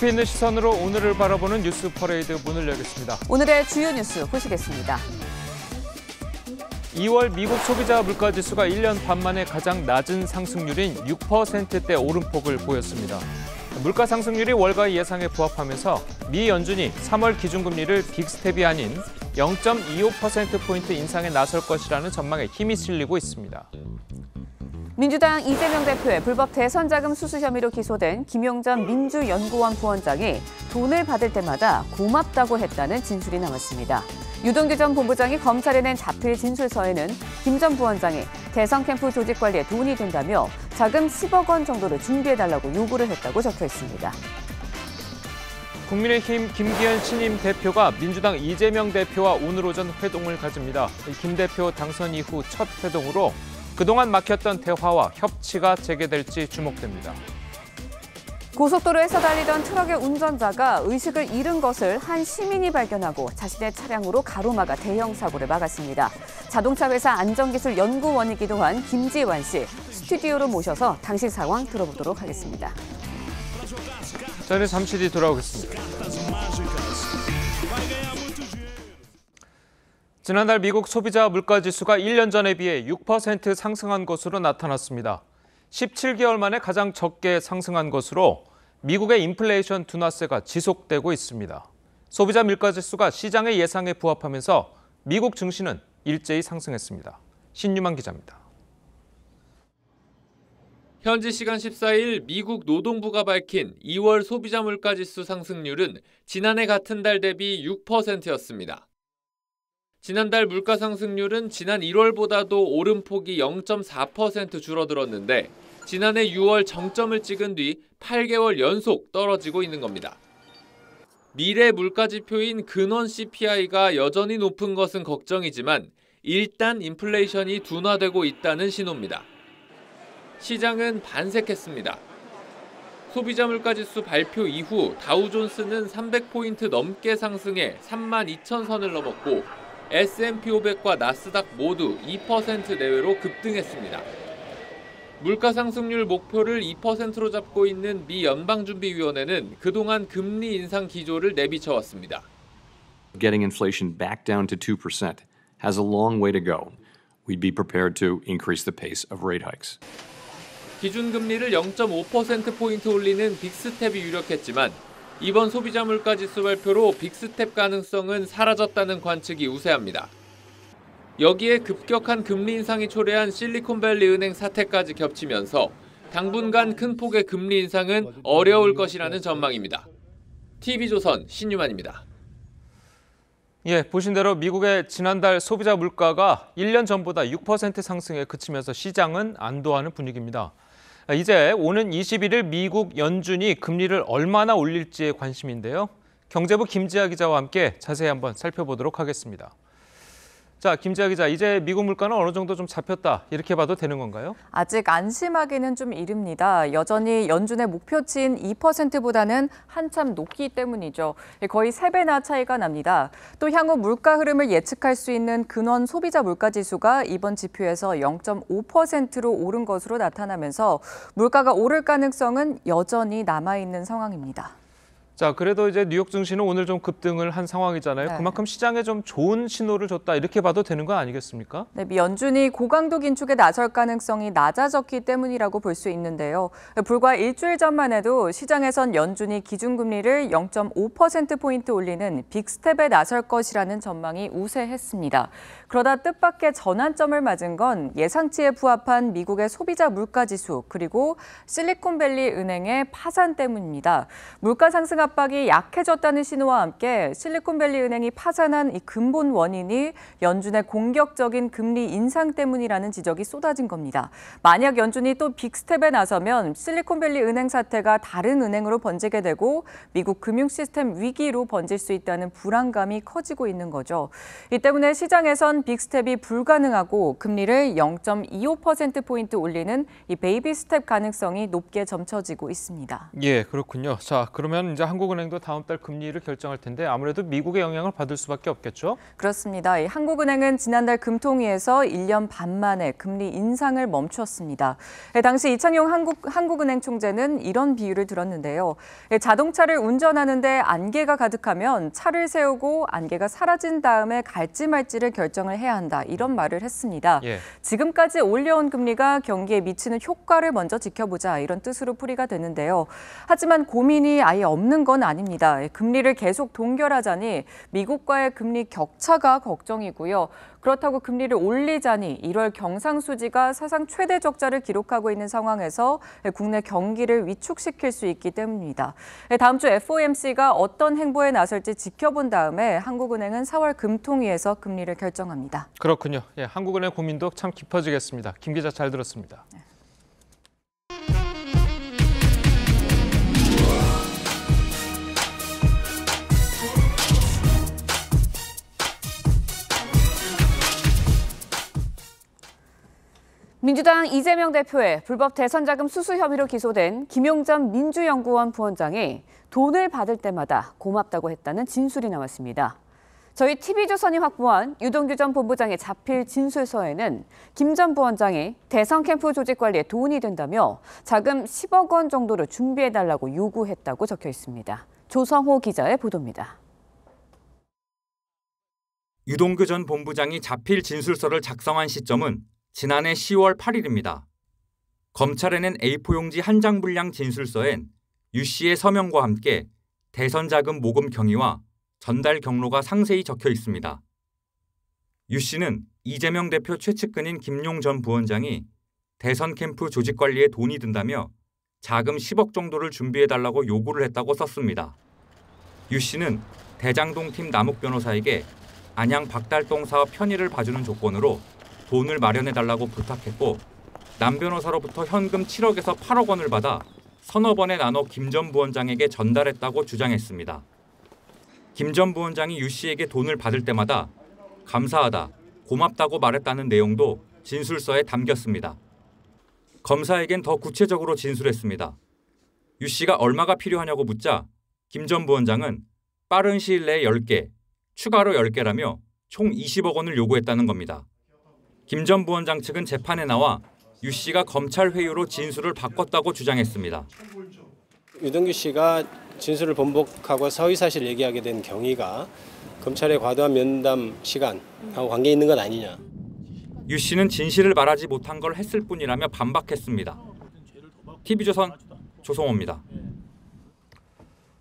깊이 있는 시선으로 오늘을 바라보는 뉴스 퍼레이드 문을 열겠습니다. 오늘의 주요 뉴스 보시겠습니다. 2월 미국 소비자 물가 지수가 1년 반 만에 가장 낮은 상승률인 6%대 오름폭을 보였습니다. 물가 상승률이 월가 예상에 부합하면서 미 연준이 3월 기준금리를 빅스텝이 아닌 0.25%포인트 인상에 나설 것이라는 전망에 힘이 실리고 있습니다. 민주당 이재명 대표의 불법 대선자금 수수 혐의로 기소된 김영전 민주연구원 부원장이 돈을 받을 때마다 고맙다고 했다는 진술이 나왔습니다. 유동규 전 본부장이 검찰에 낸 자필 진술서에는 김 전 부원장이 대선 캠프 조직 관리에 돈이 된다며 자금 10억 원 정도를 준비해달라고 요구를 했다고 적혀 있습니다. 국민의힘 김기현 신임 대표가 민주당 이재명 대표와 오늘 오전 회동을 가집니다. 김 대표 당선 이후 첫 회동으로 그동안 막혔던 대화와 협치가 재개될지 주목됩니다. 고속도로에서 달리던 트럭의 운전자가 의식을 잃은 것을 한 시민이 발견하고 자신의 차량으로 가로막아 대형 사고를 막았습니다. 자동차 회사 안전기술 연구원이기도 한 김지완 씨 스튜디오로 모셔서 당시 상황 들어보도록 하겠습니다. 저는 잠시 뒤 돌아오겠습니다. 지난달 미국 소비자 물가 지수가 1년 전에 비해 6% 상승한 것으로 나타났습니다. 17개월 만에 가장 적게 상승한 것으로 미국의 인플레이션 둔화세가 지속되고 있습니다. 소비자 물가 지수가 시장의 예상에 부합하면서 미국 증시는 일제히 상승했습니다. 신유만 기자입니다. 현지 시간 14일 미국 노동부가 밝힌 2월 소비자 물가 지수 상승률은 지난해 같은 달 대비 6%였습니다. 지난달 물가 상승률은 지난 1월보다도 오름폭이 0.4% 줄어들었는데 지난해 6월 정점을 찍은 뒤 8개월 연속 떨어지고 있는 겁니다. 미래 물가 지표인 근원 CPI가 여전히 높은 것은 걱정이지만 일단 인플레이션이 둔화되고 있다는 신호입니다. 시장은 반색했습니다. 소비자 물가 지수 발표 이후 다우존스는 300포인트 넘게 상승해 32,000선을 넘었고 S&P 500과 나스닥 모두 2% 내외로 급등했습니다. 물가 상승률 목표를 2%로 잡고 있는 미 연방준비위원회는 그동안 금리 인상 기조를 내비쳐왔습니다. Getting inflation back down to 2% has a long way to go. We'd be prepared to increase the pace of rate hikes. 기준금리를 0.5%포인트 올리는 빅스텝이 유력했지만 이번 소비자 물가 지수 발표로 빅스텝 가능성은 사라졌다는 관측이 우세합니다. 여기에 급격한 금리 인상이 초래한 실리콘밸리 은행 사태까지 겹치면서 당분간 큰 폭의 금리 인상은 어려울 것이라는 전망입니다. TV조선 신유만입니다. 예, 보신 대로 미국의 지난달 소비자 물가가 1년 전보다 6% 상승에 그치면서 시장은 안도하는 분위기입니다. 아, 이제 오는 21일 미국 연준이 금리를 얼마나 올릴지에 관심인데요. 경제부 김지아 기자와 함께 자세히 한번 살펴보도록 하겠습니다. 자, 김지아 기자, 이제 미국 물가는 어느 정도 좀 잡혔다 이렇게 봐도 되는 건가요? 아직 안심하기는 좀 이릅니다. 여전히 연준의 목표치인 2%보다는 한참 높기 때문이죠. 예, 거의 3배나 차이가 납니다. 또 향후 물가 흐름을 예측할 수 있는 근원 소비자 물가 지수가 이번 지표에서 0.5%로 오른 것으로 나타나면서 물가가 오를 가능성은 여전히 남아있는 상황입니다. 자, 그래도 이제 뉴욕 증시는 오늘 좀 급등을 한 상황이잖아요. 네. 그만큼 시장에 좀 좋은 신호를 줬다 이렇게 봐도 되는 거 아니겠습니까? 네, 연준이 고강도 긴축에 나설 가능성이 낮아졌기 때문이라고 볼 수 있는데요. 불과 일주일 전만 해도 시장에선 연준이 기준금리를 0.5%포인트 올리는 빅스텝에 나설 것이라는 전망이 우세했습니다. 그러다 뜻밖의 전환점을 맞은 건 예상치에 부합한 미국의 소비자 물가지수 그리고 실리콘밸리 은행의 파산 때문입니다. 물가 상승 앞 압박이 약해졌다는 신호와 함께 실리콘밸리 은행이 파산한 이 근본 원인이 연준의 공격적인 금리 인상 때문이라는 지적이 쏟아진 겁니다. 만약 연준이 또 빅스텝에 나서면 실리콘밸리 은행 사태가 다른 은행으로 번지게 되고 미국 금융 시스템 위기로 번질 수 있다는 불안감이 커지고 있는 거죠. 이 때문에 시장에선 빅스텝이 불가능하고 금리를 0.25%포인트 올리는 이 베이비 스텝 가능성이 높게 점쳐지고 있습니다. 예, 그렇군요. 자, 그러면 이제 한국 한국은행도 다음 달 금리를 결정할 텐데 아무래도 미국의 영향을 받을 수밖에 없겠죠? 그렇습니다. 한국은행은 지난달 금통위에서 1년 반 만에 금리 인상을 멈췄습니다. 예, 당시 이창용 한국, 한국은행 총재는 이런 비유를 들었는데요. 예, 자동차를 운전하는데 안개가 가득하면 차를 세우고 안개가 사라진 다음에 갈지 말지를 결정을 해야 한다. 이런 말을 했습니다. 예. 지금까지 올려온 금리가 경기에 미치는 효과를 먼저 지켜보자 이런 뜻으로 풀이가 되는데요. 하지만 고민이 아예 없는 끝난 건 아닙니다. 예, 금리를 계속 동결하자니 미국과의 금리 격차가 걱정이고요. 그렇다고 금리를 올리자니 1월 경상수지가 사상 최대 적자를 기록하고 있는 상황에서 예, 국내 경기를 위축시킬 수 있기 때문입니다. 예, 다음 주 FOMC가 어떤 행보에 나설지 지켜본 다음에 한국은행은 4월 금통위에서 금리를 결정합니다. 그렇군요. 예, 한국은행 고민도 참 깊어지겠습니다. 김 기자 잘 들었습니다. 네. 민주당 이재명 대표의 불법 대선 자금 수수 혐의로 기소된 김용전 민주연구원 부원장이 돈을 받을 때마다 고맙다고 했다는 진술이 나왔습니다. 저희 TV조선이 확보한 유동규 전 본부장의 자필 진술서에는 김 전 부원장이 대선 캠프 조직 관리에 도이 된다며 자금 10억 원 정도를 준비해달라고 요구했다고 적혀 있습니다. 조성호 기자의 보도입니다. 유동규 전 본부장이 자필 진술서를 작성한 시점은 지난해 10월 8일입니다. 검찰에 낸 A4용지 한 장 분량 진술서엔 유 씨의 서명과 함께 대선 자금 모금 경위와 전달 경로가 상세히 적혀 있습니다. 유 씨는 이재명 대표 최측근인 김용 전 부원장이 대선 캠프 조직 관리에 돈이 든다며 자금 10억 정도를 준비해달라고 요구를 했다고 썼습니다. 유 씨는 대장동팀 남욱 변호사에게 안양 박달동 사업 편의를 봐주는 조건으로 돈을 마련해 달라고 부탁했고 남 변호사로부터 현금 7억에서 8억 원을 받아 서너 번에 나눠 김 전 부원장에게 전달했다고 주장했습니다. 김 전 부원장이 유 씨에게 돈을 받을 때마다 감사하다, 고맙다고 말했다는 내용도 진술서에 담겼습니다. 검사에겐 더 구체적으로 진술했습니다. 유 씨가 얼마가 필요하냐고 묻자 김 전 부원장은 빠른 시일 내에 10개, 추가로 10개라며 총 20억 원을 요구했다는 겁니다. 김전 부원장 측은 재판에 나와 유 씨가 검찰 회유로 진술을 바꿨다고 주장했습니다. 유동규 씨가 진술을 번복하고 사의 사실 얘기하게 된 경위가 검찰의 과도한 면담 시간하고 관계 있는 건 아니냐. 유 씨는 진실을 말하지 못한 걸 했을 뿐이라며 반박했습니다. TV조선 조성호입니다.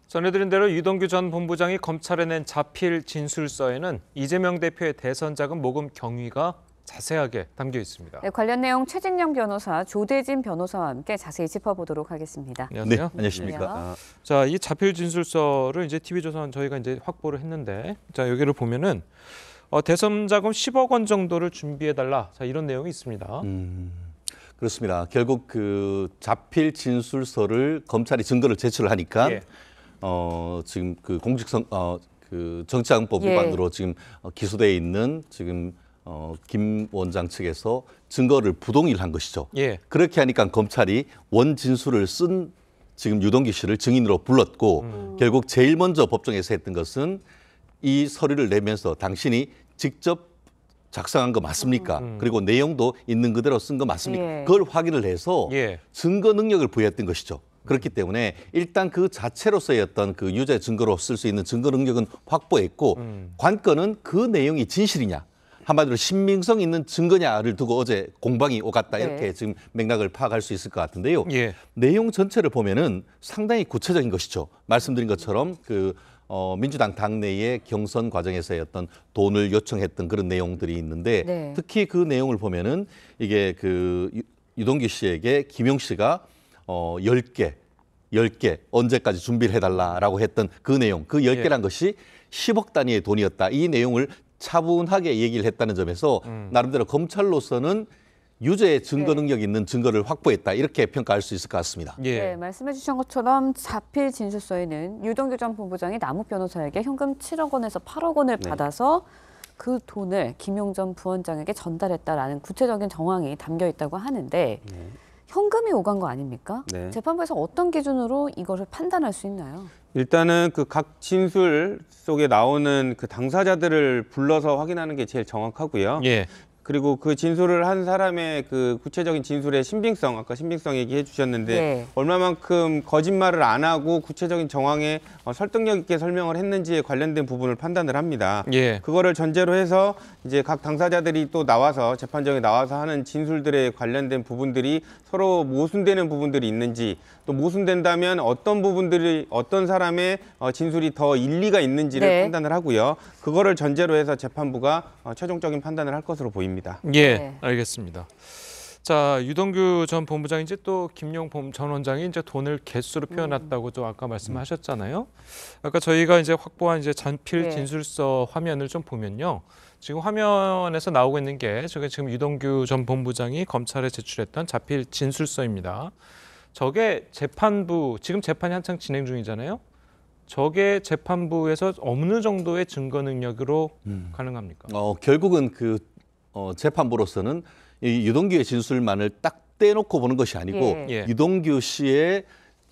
전해드린 대로 유동규 전 본부장이 검찰에 낸 자필 진술서에는 이재명 대표의 대선 자금 모금 경위가 자세하게 담겨 있습니다. 네, 관련 내용 최진영 변호사, 조대진 변호사와 함께 자세히 짚어보도록 하겠습니다. 네, 네, 안녕하세요. 네, 안녕하십니까. 아. 자, 이 자필 진술서를 이제 TV조선 저희가 이제 확보를 했는데, 자 여기를 보면은 어, 대선 자금 10억 원 정도를 준비해 달라. 자 이런 내용이 있습니다. 음. 그렇습니다. 결국 그 자필 진술서를 검찰이 증거를 제출을 하니까 예. 어 지금 그 공직선 어그 정치자금법 위반으로 예. 지금 기소돼 있는 지금 어, 김 원장 측에서 증거를 부동일한 것이죠. 예. 그렇게 하니까 검찰이 원진술을 쓴 지금 유동기 씨를 증인으로 불렀고 음. 결국 제일 먼저 법정에서 했던 것은 이 서류를 내면서 당신이 직접 작성한 거 맞습니까? 음. 그리고 내용도 있는 그대로 쓴 거 맞습니까? 예. 그걸 확인을 해서 예. 증거 능력을 부여했던 것이죠. 그렇기 때문에 일단 그 자체로서의 어떤 그 유죄 증거로 쓸 수 있는 증거 능력은 확보했고 음. 관건은 그 내용이 진실이냐 한마디로 신빙성 있는 증거냐를 두고 어제 공방이 오갔다 네. 이렇게 지금 맥락을 파악할 수 있을 것 같은데요. 예. 내용 전체를 보면은 상당히 구체적인 것이죠. 말씀드린 것처럼 그 어, 민주당 당내의 경선 과정에서의 어떤 돈을 요청했던 그런 내용들이 있는데 네. 특히 그 내용을 보면은 이게 그 유동규 씨에게 김용 씨가 어, 10개, 10개 언제까지 준비를 해달라라고 했던 그 내용, 그 10개란 예. 것이 10억 단위의 돈이었다. 이 내용을 차분하게 얘기를 했다는 점에서 음. 나름대로 검찰로서는 유죄의 증거 네. 능력 있는 증거를 확보했다 이렇게 평가할 수 있을 것 같습니다. 예. 네, 말씀해 주신 것처럼 자필 진술서에는 유동규 전 본부장이 남욱 변호사에게 현금 7억 원에서 8억 원을 네. 받아서 그 돈을 김용 전 부원장에게 전달했다라는 구체적인 정황이 담겨 있다고 하는데 네. 현금이 오간 거 아닙니까? 네. 재판부에서 어떤 기준으로 이거를 판단할 수 있나요? 일단은 그 각 진술 속에 나오는 그 당사자들을 불러서 확인하는 게 제일 정확하고요. 예. 그리고 그 진술을 한 사람의 그 구체적인 진술의 신빙성, 아까 신빙성 얘기해 주셨는데 네. 얼마만큼 거짓말을 안 하고 구체적인 정황에 어, 설득력 있게 설명을 했는지에 관련된 부분을 판단을 합니다. 예. 그거를 전제로 해서 이제 각 당사자들이 또 나와서 재판정에 나와서 하는 진술들에 관련된 부분들이 서로 모순되는 부분들이 있는지 또 모순된다면 어떤 부분들이 어떤 사람의 어, 진술이 더 일리가 있는지를 네. 판단을 하고요. 그거를 전제로 해서 재판부가 어, 최종적인 판단을 할 것으로 보입니다. 예, 네. 알겠습니다. 자 유동규 전 본부장 이제 또 김용 전 원장이 이제 돈을 개수로 음. 표현했다고 좀 아까 말씀하셨잖아요. 음. 아까 저희가 이제 확보한 이제 잔필 네. 진술서 네. 화면을 좀 보면요. 지금 화면에서 나오고 있는 게 저게 지금 유동규 전 본부장이 검찰에 제출했던 자필 진술서입니다. 저게 재판부 지금 재판이 한창 진행 중이잖아요. 저게 재판부에서 어느 정도의 증거 능력으로 음. 가능합니까? 어, 결국은 그 어, 재판부로서는 이 유동규의 진술만을 딱 떼놓고 보는 것이 아니고 예. 예. 유동규 씨의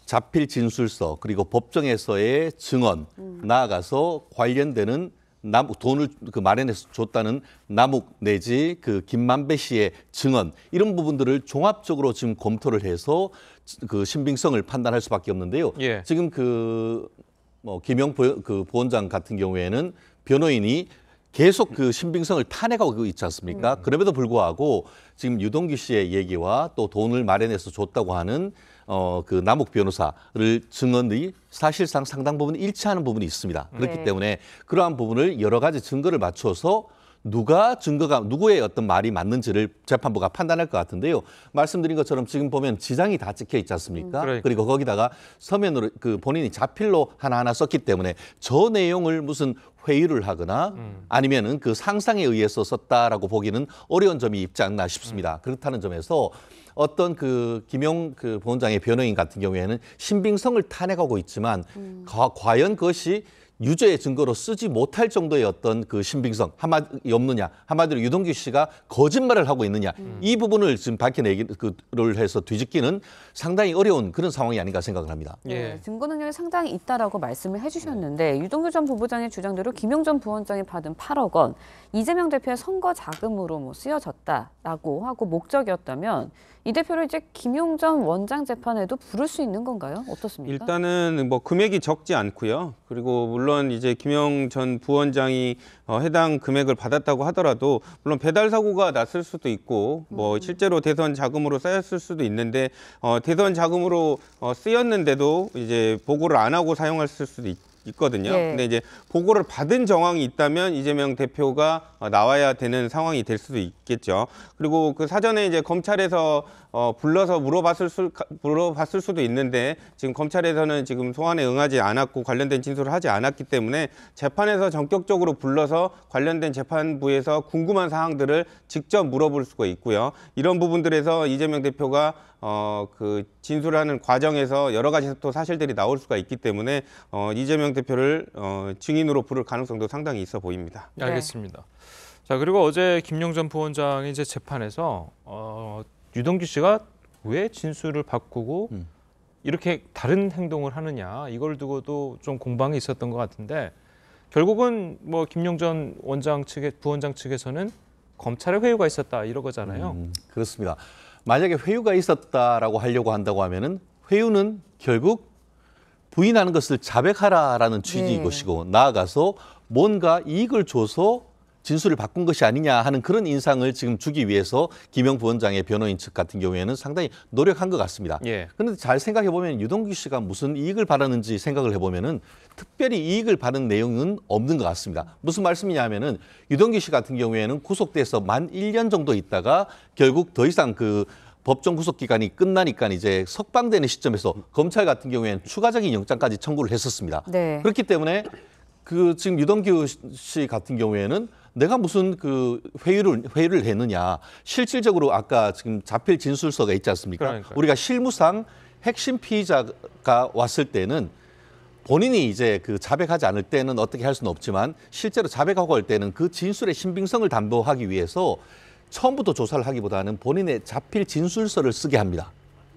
잡힐 진술서 그리고 법정에서의 증언 음. 나아가서 관련되는 남 돈을 그 마련해서 줬다는 남욱 내지 그 김만배 씨의 증언 이런 부분들을 종합적으로 지금 검토를 해서 그 신빙성을 판단할 수밖에 없는데요. 예. 지금 그 뭐 김영 그 보원장 같은 경우에는 변호인이 계속 그 신빙성을 탄핵하고 있지 않습니까? 음. 그럼에도 불구하고 지금 유동규 씨의 얘기와 또 돈을 마련해서 줬다고 하는 어, 그 남욱 변호사를 증언이 사실상 상당 부분 일치하는 부분이 있습니다. 그렇기 네. 때문에 그러한 부분을 여러 가지 증거를 맞춰서 누가 증거가 누구의 어떤 말이 맞는지를 재판부가 판단할 것 같은데요. 말씀드린 것처럼 지금 보면 지장이 다 찍혀 있지 않습니까? 음, 그러니까. 그리고 거기다가 서면으로 그 본인이 자필로 하나하나 썼기 때문에 저 내용을 무슨 회유를 하거나 음. 아니면은 그 상상에 의해서 썼다라고 보기는 어려운 점이 있지 않나 싶습니다. 음. 그렇다는 점에서 어떤 그 김용 그 본장의 변호인 같은 경우에는 신빙성을 탄핵하고 있지만 음. 과, 과연 그것이 유죄의 증거로 쓰지 못할 정도의 어떤 그 신빙성 한마디 없느냐 한마디로 유동규 씨가 거짓말을 하고 있느냐 음. 이 부분을 지금 밝혀내기를 해서 뒤집기는 상당히 어려운 그런 상황이 아닌가 생각을 합니다. 예. 네, 예. 증거 능력이 상당히 있다라고 말씀을 해주셨는데 네. 유동규 전 부부장의 주장대로 김영 전 부원장이 받은 8억 원 이재명 대표의 선거 자금으로 뭐 쓰여졌다라고 하고 목적이었다면 이 대표를 이제 김용 전 원장 재판에도 부를 수 있는 건가요? 어떻습니까? 일단은 뭐 금액이 적지 않고요. 그리고 물론 물론 이제 김영 전 부원장이 어, 해당 금액을 받았다고 하더라도 물론 배달 사고가 났을 수도 있고 뭐 음. 실제로 대선 자금으로 쌓였을 수도 있는데 어, 대선 자금으로 어, 쓰였는데도 이제 보고를 안 하고 사용했을 수도 있. 있거든요. 예. 근데 이제 보고를 받은 정황이 있다면 이재명 대표가 어, 나와야 되는 상황이 될 수도 있겠죠. 그리고 그 사전에 이제 검찰에서 어, 불러서 물어봤을, 수, 물어봤을 수도 있는데 지금 검찰에서는 지금 소환에 응하지 않았고 관련된 진술을 하지 않았기 때문에 재판에서 전격적으로 불러서 관련된 재판부에서 궁금한 사항들을 직접 물어볼 수가 있고요. 이런 부분들에서 이재명 대표가 어, 그 진술하는 과정에서 여러 가지 또 사실들이 나올 수가 있기 때문에 어, 이재명 대표를 어, 증인으로 부를 가능성도 상당히 있어 보입니다. 네. 알겠습니다. 자 그리고 어제 김영전 부원장이 이제 재판에서 어, 유동규 씨가 왜 진술을 바꾸고 음. 이렇게 다른 행동을 하느냐 이걸 두고도 좀 공방이 있었던 것 같은데 결국은 뭐 김용전 원장 측에 부원장 측에서는 검찰의 회유가 있었다 이런거잖아요 음, 그렇습니다. 만약에 회유가 있었다라고 하려고 한다고 하면은 회유는 결국 부인하는 것을 자백하라라는 취지인 네. 것이고 나아가서 뭔가 이익을 줘서 진술을 바꾼 것이 아니냐 하는 그런 인상을 지금 주기 위해서 김영 부원장의 변호인 측 같은 경우에는 상당히 노력한 것 같습니다. 예. 그런데 잘 생각해 보면 유동규 씨가 무슨 이익을 바라는지 생각을 해 보면은 특별히 이익을 바른 내용은 없는 것 같습니다. 무슨 말씀이냐면은 유동규 씨 같은 경우에는 구속돼서 만 1년 정도 있다가 결국 더 이상 그 법정 구속 기간이 끝나니까 이제 석방되는 시점에서 검찰 같은 경우에는 추가적인 영장까지 청구를 했었습니다. 네. 그렇기 때문에 그 지금 유동규 씨 같은 경우에는 내가 무슨 그 회의를 회의를 했느냐 실질적으로 아까 지금 자필 진술서가 있지 않습니까? 그러니까요. 우리가 실무상 핵심 피의자가 왔을 때는 본인이 이제 그 자백하지 않을 때는 어떻게 할 수는 없지만 실제로 자백하고 할 때는 그 진술의 신빙성을 담보하기 위해서 처음부터 조사를 하기보다는 본인의 자필 진술서를 쓰게 합니다.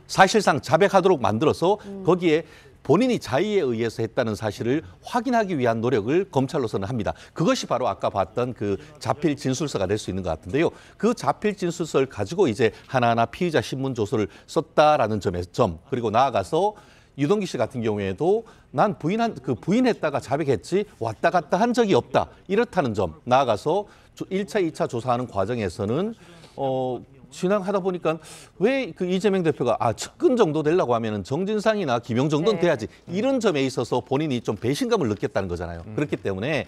사실상 자백하도록 만들어서 음. 거기에 본인이 자의에 의해서 했다는 사실을 확인하기 위한 노력을 검찰로서는 합니다. 그것이 바로 아까 봤던 그 자필 진술서가 될 수 있는 것 같은데요. 그 자필 진술서를 가지고 이제 하나하나 피의자 신문 조서를 썼다라는 점의 점 그리고 나아가서 유동기 씨 같은 경우에도 난 부인한 그 부인했다가 자백했지 왔다 갔다 한 적이 없다 이렇다는 점 나아가서 일차이차 조사하는 과정에서는 어 진행하다 보니까 왜 그 이재명 대표가 아 측근 정도 되려고 하면은 정진상이나 김영정도 네. 돼야지 음. 이런 점에 있어서 본인이 좀 배신감을 느꼈다는 거잖아요. 음. 그렇기 때문에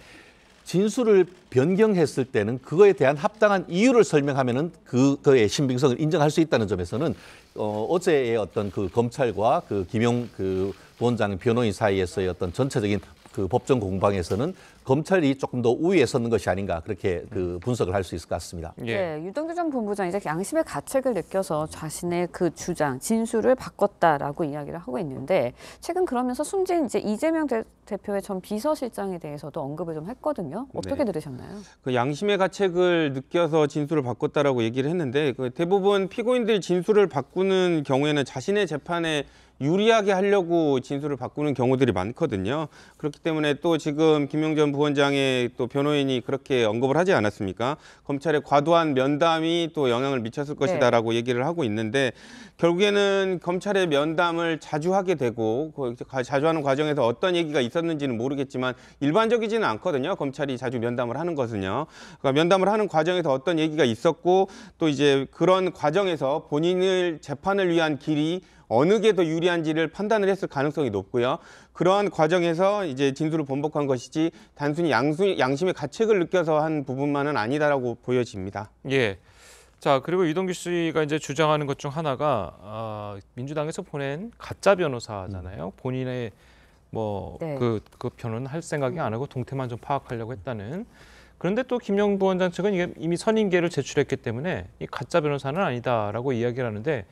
진술을 변경했을 때는 그거에 대한 합당한 이유를 설명하면은 그거의 신빙성을 인정할 수 있다는 점에서는 어, 어제의 어떤 그 검찰과 그 김용 그 원장 변호인 사이에서의 어떤 전체적인 그 법정 공방에서는 검찰이 조금 더 우위에 섰는 것이 아닌가 그렇게 그 분석을 할 수 있을 것 같습니다. 예. 네, 유동규 전 본부장 이제 양심의 가책을 느껴서 자신의 그 주장 진술을 바꿨다라고 이야기를 하고 있는데 최근 그러면서 숨진 이제 이재명 대, 표의전 비서실장에 대해서도 언급을 좀 했거든요. 어떻게 네. 들으셨나요? 그 양심의 가책을 느껴서 진술을 바꿨다라고 얘기를 했는데 그 대부분 피고인들 진술을 바꾸는 경우에는 자신의 재판에 유리하게 하려고 진술을 바꾸는 경우들이 많거든요. 그렇기 때문에 또 지금 김용전 부원장의 또 변호인이 그렇게 언급을 하지 않았습니까? 검찰의 과도한 면담이 또 영향을 미쳤을 네. 것이다라고 네. 얘기를 하고 있는데 결국에는 검찰의 면담을 자주 하게 되고 그 자주 하는 과정에서 어떤 얘기가 있었는지는 모르겠지만 일반적이지는 않거든요. 검찰이 자주 면담을 하는 것은요. 그러니까 면담을 하는 과정에서 어떤 얘기가 있었고 또 이제 그런 과정에서 본인을 재판을 위한 길이 어느 게 더 유리한지를 판단을 했을 가능성이 높고요. 그러한 과정에서 이제 진술을 번복한 것이지 단순히 양수, 양심의 가책을 느껴서 한 부분만은 아니다라고 보여집니다. 예. 자 그리고 이동규 씨가 이제 주장하는 것 중 하나가 아, 민주당에서 보낸 가짜 변호사잖아요. 음. 본인의 뭐 그그 네. 그 변호는 그 할 생각이 안 하고 동태만 좀 파악하려고 했다는. 그런데 또 김영 부원장 측은 이게 이미 선임계를 제출했기 때문에 이 가짜 변호사는 아니다라고 이야기를 하는데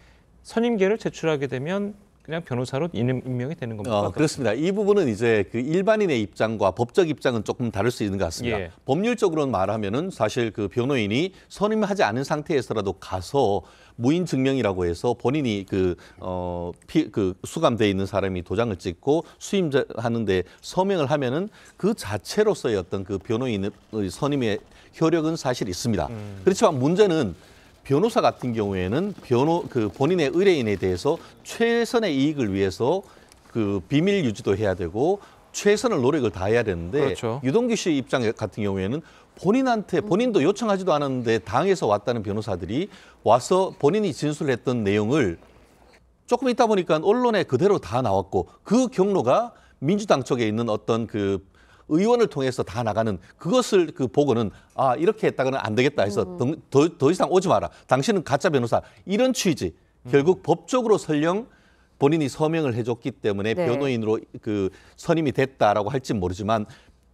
선임계를 제출하게 되면 그냥 변호사로 임명이 되는 겁니다. 어, 그렇습니다. 이 부분은 이제 그 일반인의 입장과 법적 입장은 조금 다를 수 있는 것 같습니다. 예. 법률적으로 말하면은 사실 그 변호인이 선임하지 않은 상태에서라도 가서 무인 증명이라고 해서 본인이 그, 어, 피, 그 수감돼 있는 사람이 도장을 찍고 수임자 하는데 서명을 하면은 그 자체로서의 어떤 그 변호인의 선임의 효력은 사실 있습니다. 음. 그렇지만 문제는 변호사 같은 경우에는 변호 그 본인의 의뢰인에 대해서 최선의 이익을 위해서 그 비밀 유지도 해야 되고 최선을 노력을 다해야 되는데 그렇죠. 유동규 씨 입장 같은 경우에는 본인한테 본인도 요청하지도 않았는데 당에서 왔다는 변호사들이 와서 본인이 진술했던 내용을 조금 있다 보니까 언론에 그대로 다 나왔고 그 경로가 민주당 쪽에 있는 어떤 그 의원을 통해서 다 나가는 그것을 그 보고는 아 이렇게 했다가는 안 되겠다 해서 음. 더, 더 이상 오지 마라. 당신은 가짜 변호사 이런 취지. 음. 결국 법적으로 설령 본인이 서명을 해줬기 때문에 네. 변호인으로 그 선임이 됐다라고 할진 모르지만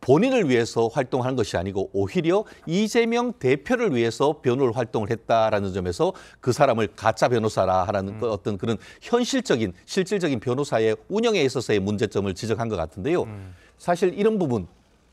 본인을 위해서 활동하는 것이 아니고 오히려 이재명 대표를 위해서 변호를 활동을 했다라는 점에서 그 사람을 가짜 변호사라 하는 음. 그 어떤 그런 현실적인 실질적인 변호사의 운영에 있어서의 문제점을 지적한 것 같은데요. 음. 사실 이런 부분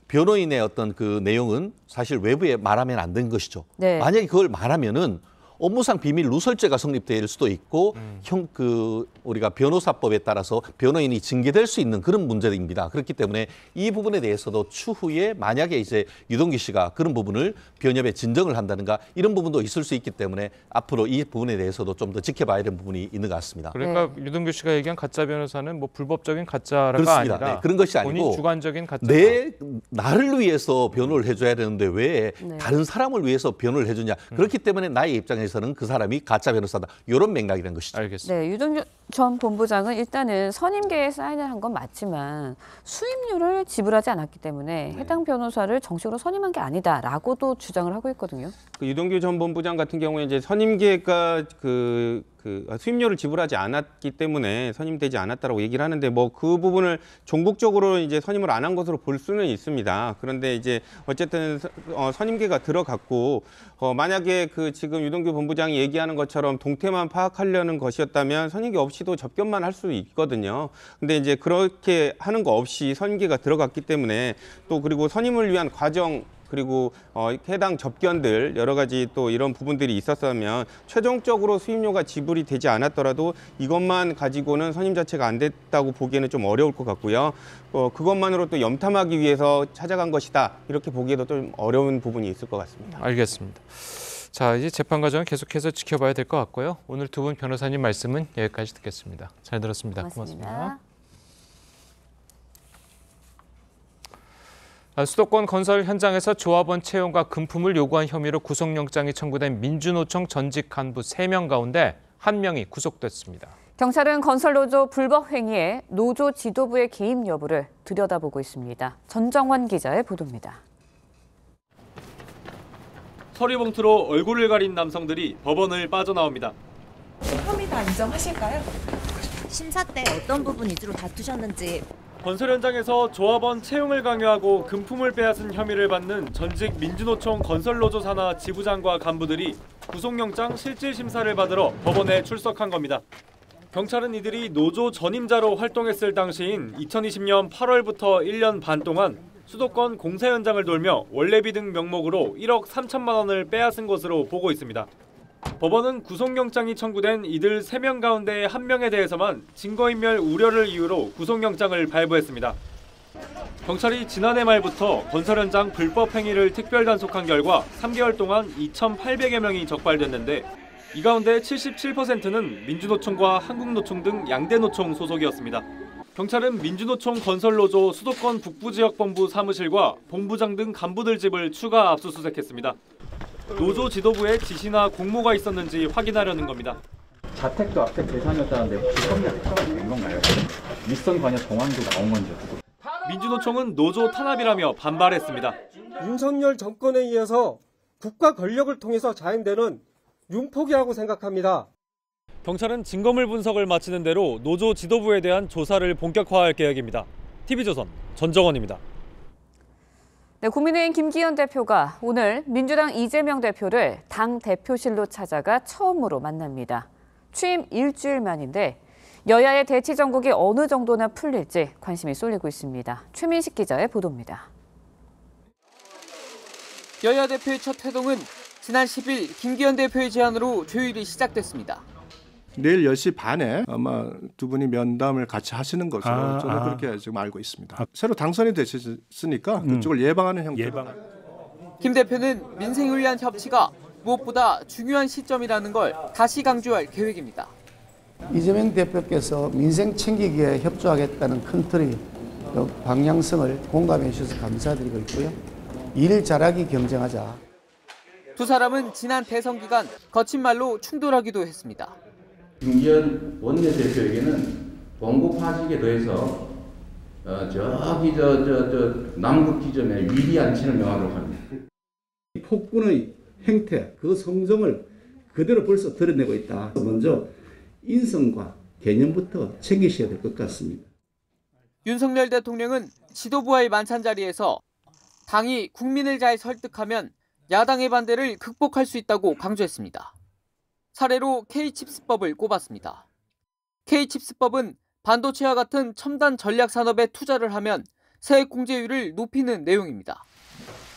변호인의 어떤 그 내용은 사실 외부에 말하면 안 된 것이죠. 네. 만약에 그걸 말하면은 업무상 비밀 누설죄가 성립될 수도 있고 음. 형그 우리가 변호사법에 따라서 변호인이 징계될 수 있는 그런 문제입니다. 그렇기 때문에 이 부분에 대해서도 추후에 만약에 이제 유동규 씨가 그런 부분을 변협에 진정을 한다든가 이런 부분도 있을 수 있기 때문에 앞으로 이 부분에 대해서도 좀 더 지켜봐야 되는 부분이 있는 것 같습니다. 그러니까 네. 유동규 씨가 얘기한 가짜 변호사는 뭐 불법적인 가짜가 그렇습니다. 아니라 네, 그런 것이 아니고 주관적인 가짜 내 나를 위해서 변호를 해줘야 되는데 왜 네. 다른 사람을 위해서 변호를 해주냐 음. 그렇기 때문에 나의 입장에 관련해서는 그 사람이 가짜 변호사다. 이런 맥락이라 것이죠. 알겠습니다. 네, 유동규 전 본부장은 일단은 선임계에 사인을 한 건 맞지만 수임료를 지불하지 않았기 때문에 네. 해당 변호사를 정식으로 선임한 게 아니다라고도 주장을 하고 있거든요. 그 유동규 전 본부장 같은 경우에 이제 선임계가 그그 수임료를 지불하지 않았기 때문에 선임되지 않았다라고 얘기를 하는데 뭐 그 부분을 종국적으로 이제 선임을 안 한 것으로 볼 수는 있습니다. 그런데 이제 어쨌든 어, 선임계가 들어갔고 어, 만약에 그 지금 유동규 본부장이 얘기하는 것처럼 동태만 파악하려는 것이었다면 선임계 없이도 접견만 할 수 있거든요. 근데 이제 그렇게 하는 거 없이 선임계가 들어갔기 때문에 또 그리고 선임을 위한 과정 그리고 어, 해당 접견들 여러 가지 또 이런 부분들이 있었으면 최종적으로 수임료가 지불이 되지 않았더라도 이것만 가지고는 선임 자체가 안 됐다고 보기에는 좀 어려울 것 같고요. 어, 그것만으로 또 염탐하기 위해서 찾아간 것이다 이렇게 보기에도 좀 어려운 부분이 있을 것 같습니다. 알겠습니다. 자 이제 재판 과정 계속해서 지켜봐야 될 것 같고요. 오늘 두 분 변호사님 말씀은 여기까지 듣겠습니다. 잘 들었습니다 고맙습니다. 고맙습니다. 아, 수도권 건설 현장에서 조합원 채용과 금품을 요구한 혐의로 구속영장이 청구된 민주노총 전직 간부 3명 가운데 1명이 구속됐습니다. 경찰은 건설노조 불법 행위에 노조 지도부의 개입 여부를 들여다보고 있습니다. 전정환 기자의 보도입니다. 서류 봉투로 얼굴을 가린 남성들이 법원을 빠져나옵니다. 혐의 다 인정하실까요? 심사 때 어떤 부분 위주로 다투셨는지 건설 현장에서 조합원 채용을 강요하고 금품을 빼앗은 혐의를 받는 전직 민주노총 건설노조 산하 지부장과 간부들이 구속영장 실질심사를 받으러 법원에 출석한 겁니다. 경찰은 이들이 노조 전임자로 활동했을 당시인 2020년 8월부터 1년 반 동안 수도권 공사 현장을 돌며 원래비 등 명목으로 1억 3천만 원을 빼앗은 것으로 보고 있습니다. 법원은 구속영장이 청구된 이들 3명 가운데 1명에 대해서만 증거인멸 우려를 이유로 구속영장을 발부했습니다. 경찰이 지난해 말부터 건설 현장 불법 행위를 특별 단속한 결과 3개월 동안 2,800여 명이 적발됐는데 이 가운데 77%는 민주노총과 한국노총 등 양대 노총 소속이었습니다. 경찰은 민주노총 건설노조 수도권 북부지역본부 사무실과 본부장 등 간부들 집을 추가 압수수색했습니다. 노조 지도부의 지시나 공모가 있었는지 확인하려는 겁니다. 자택도 앞에 계산이었다는데 혹시 섭리 특정이 된 건가요? 윗선 관여 정황도 나온 건지 민주노총은 노조 탄압이라며 반발했습니다. 윤석열 정권에 이어서 국가 권력을 통해서 자행되는 융폭이라고 생각합니다. 경찰은 증거물 분석을 마치는 대로 노조 지도부에 대한 조사를 본격화할 계획입니다. TV조선 전정원입니다. 네, 국민의힘 김기현 대표가 오늘 민주당 이재명 대표를 당 대표실로 찾아가 처음으로 만납니다. 취임 일주일 만인데 여야의 대치 정국이 어느 정도나 풀릴지 관심이 쏠리고 있습니다. 최민식 기자의 보도입니다. 여야 대표의 첫 회동은 지난 10일 김기현 대표의 제안으로 조율이 시작됐습니다. 내일 10시 반에 아마 두 분이 면담을 같이 하시는 것으로 아, 저는 아. 그렇게 지금 알고 있습니다. 아. 새로 당선이 되셨으니까 음. 그쪽을 예방하는 형태로. 예방. 김 대표는 민생을 위 협치가 무엇보다 중요한 시점이라는 걸 다시 강조할 계획입니다. 이재명 대표께서 민생 챙기기에 협조하겠다는 큰 틀의 방향성을 공감해 주셔서 감사드리고 있고요. 일 잘하기 경쟁하자. 두 사람은 지난 대선 기간 거친 말로 충돌하기도 했습니다. 김기현 원내대표에게는 원고 파직에 더해서 어, 저기 저 저 저남북 기점에 위리한 친을 명하도록 합니다. 폭군의 행태, 그 성정을 그대로 벌써 드러내고 있다. 먼저 인성과 개념부터 챙기셔야 될 것 같습니다. 윤석열 대통령은 지도부와의 만찬 자리에서 당이 국민을 잘 설득하면 야당의 반대를 극복할 수 있다고 강조했습니다. 사례로 K칩스법을 꼽았습니다. K칩스법은 반도체와 같은 첨단 전략 산업에 투자를 하면 세액 공제율을 높이는 내용입니다.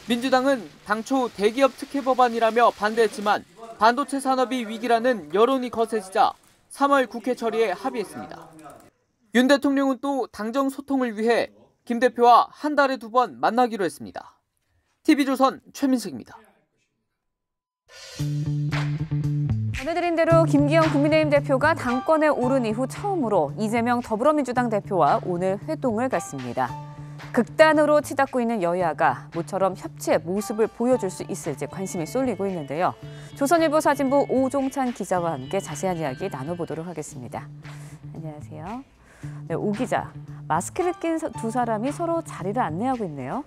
민주당은 당초 대기업 특혜 법안이라며 반대했지만 반도체 산업이 위기라는 여론이 거세지자 3월 국회 처리에 합의했습니다. 윤 대통령은 또 당정 소통을 위해 김 대표와 한 달에 두 번 만나기로 했습니다. TV조선 최민식입니다. 전해드린 대로 김기현 국민의힘 대표가 당권에 오른 이후 처음으로 이재명 더불어민주당 대표와 오늘 회동을 갖습니다. 극단으로 치닫고 있는 여야가 모처럼 협치의 모습을 보여줄 수 있을지 관심이 쏠리고 있는데요. 조선일보 사진부 오종찬 기자와 함께 자세한 이야기 나눠보도록 하겠습니다. 안녕하세요. 네, 오 기자, 마스크를 낀 두 사람이 서로 자리를 안내하고 있네요.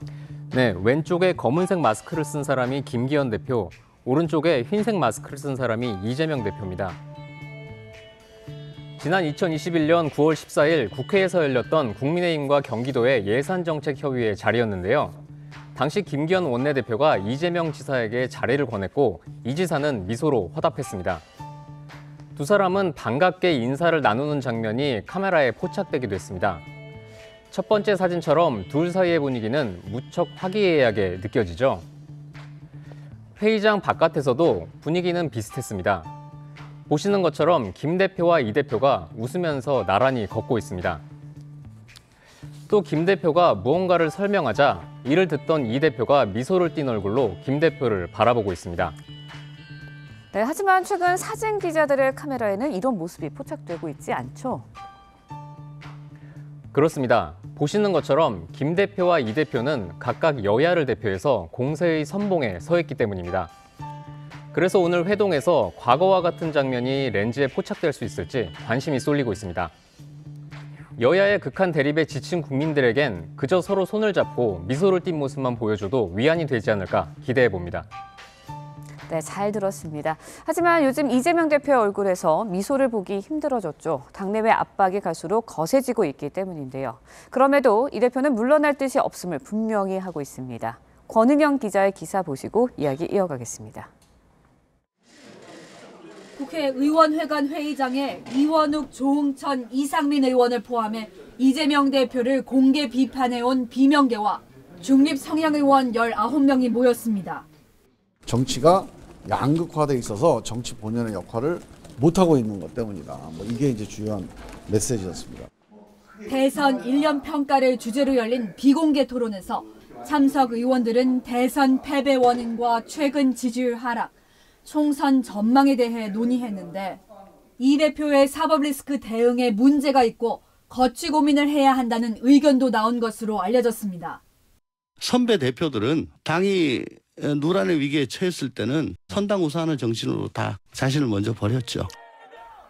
네, 왼쪽에 검은색 마스크를 쓴 사람이 김기현 대표, 오른쪽에 흰색 마스크를 쓴 사람이 이재명 대표입니다. 지난 2021년 9월 14일 국회에서 열렸던 국민의힘과 경기도의 예산정책협의회 자리였는데요. 당시 김기현 원내대표가 이재명 지사에게 자리를 권했고 이 지사는 미소로 화답했습니다. 두 사람은 반갑게 인사를 나누는 장면이 카메라에 포착되기도 했습니다. 첫 번째 사진처럼 둘 사이의 분위기는 무척 화기애애하게 느껴지죠. 회의장 바깥에서도 분위기는 비슷했습니다. 보시는 것처럼 김 대표와 이 대표가 웃으면서 나란히 걷고 있습니다. 또 김 대표가 무언가를 설명하자 이를 듣던 이 대표가 미소를 띤 얼굴로 김 대표를 바라보고 있습니다. 네, 하지만 최근 사진 기자들의 카메라에는 이런 모습이 포착되고 있지 않죠? 그렇습니다. 보시는 것처럼 김 대표와 이 대표는 각각 여야를 대표해서 공세의 선봉에 서 있기 때문입니다. 그래서 오늘 회동에서 과거와 같은 장면이 렌즈에 포착될 수 있을지 관심이 쏠리고 있습니다. 여야의 극한 대립에 지친 국민들에겐 그저 서로 손을 잡고 미소를 띤 모습만 보여줘도 위안이 되지 않을까 기대해 봅니다. 네, 잘 들었습니다. 하지만 요즘 이재명 대표의 얼굴에서 미소를 보기 힘들어졌죠. 당내외 압박이 갈수록 거세지고 있기 때문인데요. 그럼에도 이 대표는 물러날 뜻이 없음을 분명히 하고 있습니다. 권은영 기자의 기사 보시고 이야기 이어가겠습니다. 국회의원회관 회의장에 이원욱, 조응천, 이상민 의원을 포함해 이재명 대표를 공개 비판해온 비명계와 중립 성향 의원 19명이 모였습니다. 정치가 양극화돼 있어서 정치 본연의 역할을 못하고 있는 것 때문이다. 뭐 이게 이제 주요한 메시지였습니다. 대선 1년 평가를 주제로 열린 비공개 토론에서 참석 의원들은 대선 패배 원인과 최근 지지율 하락, 총선 전망에 대해 논의했는데 이 대표의 사법 리스크 대응에 문제가 있고 거취 고민을 해야 한다는 의견도 나온 것으로 알려졌습니다. 선배 대표들은 당이 노란의 위기에 처했을 때는 선당 우사하는 정신으로 다 자신을 먼저 버렸죠.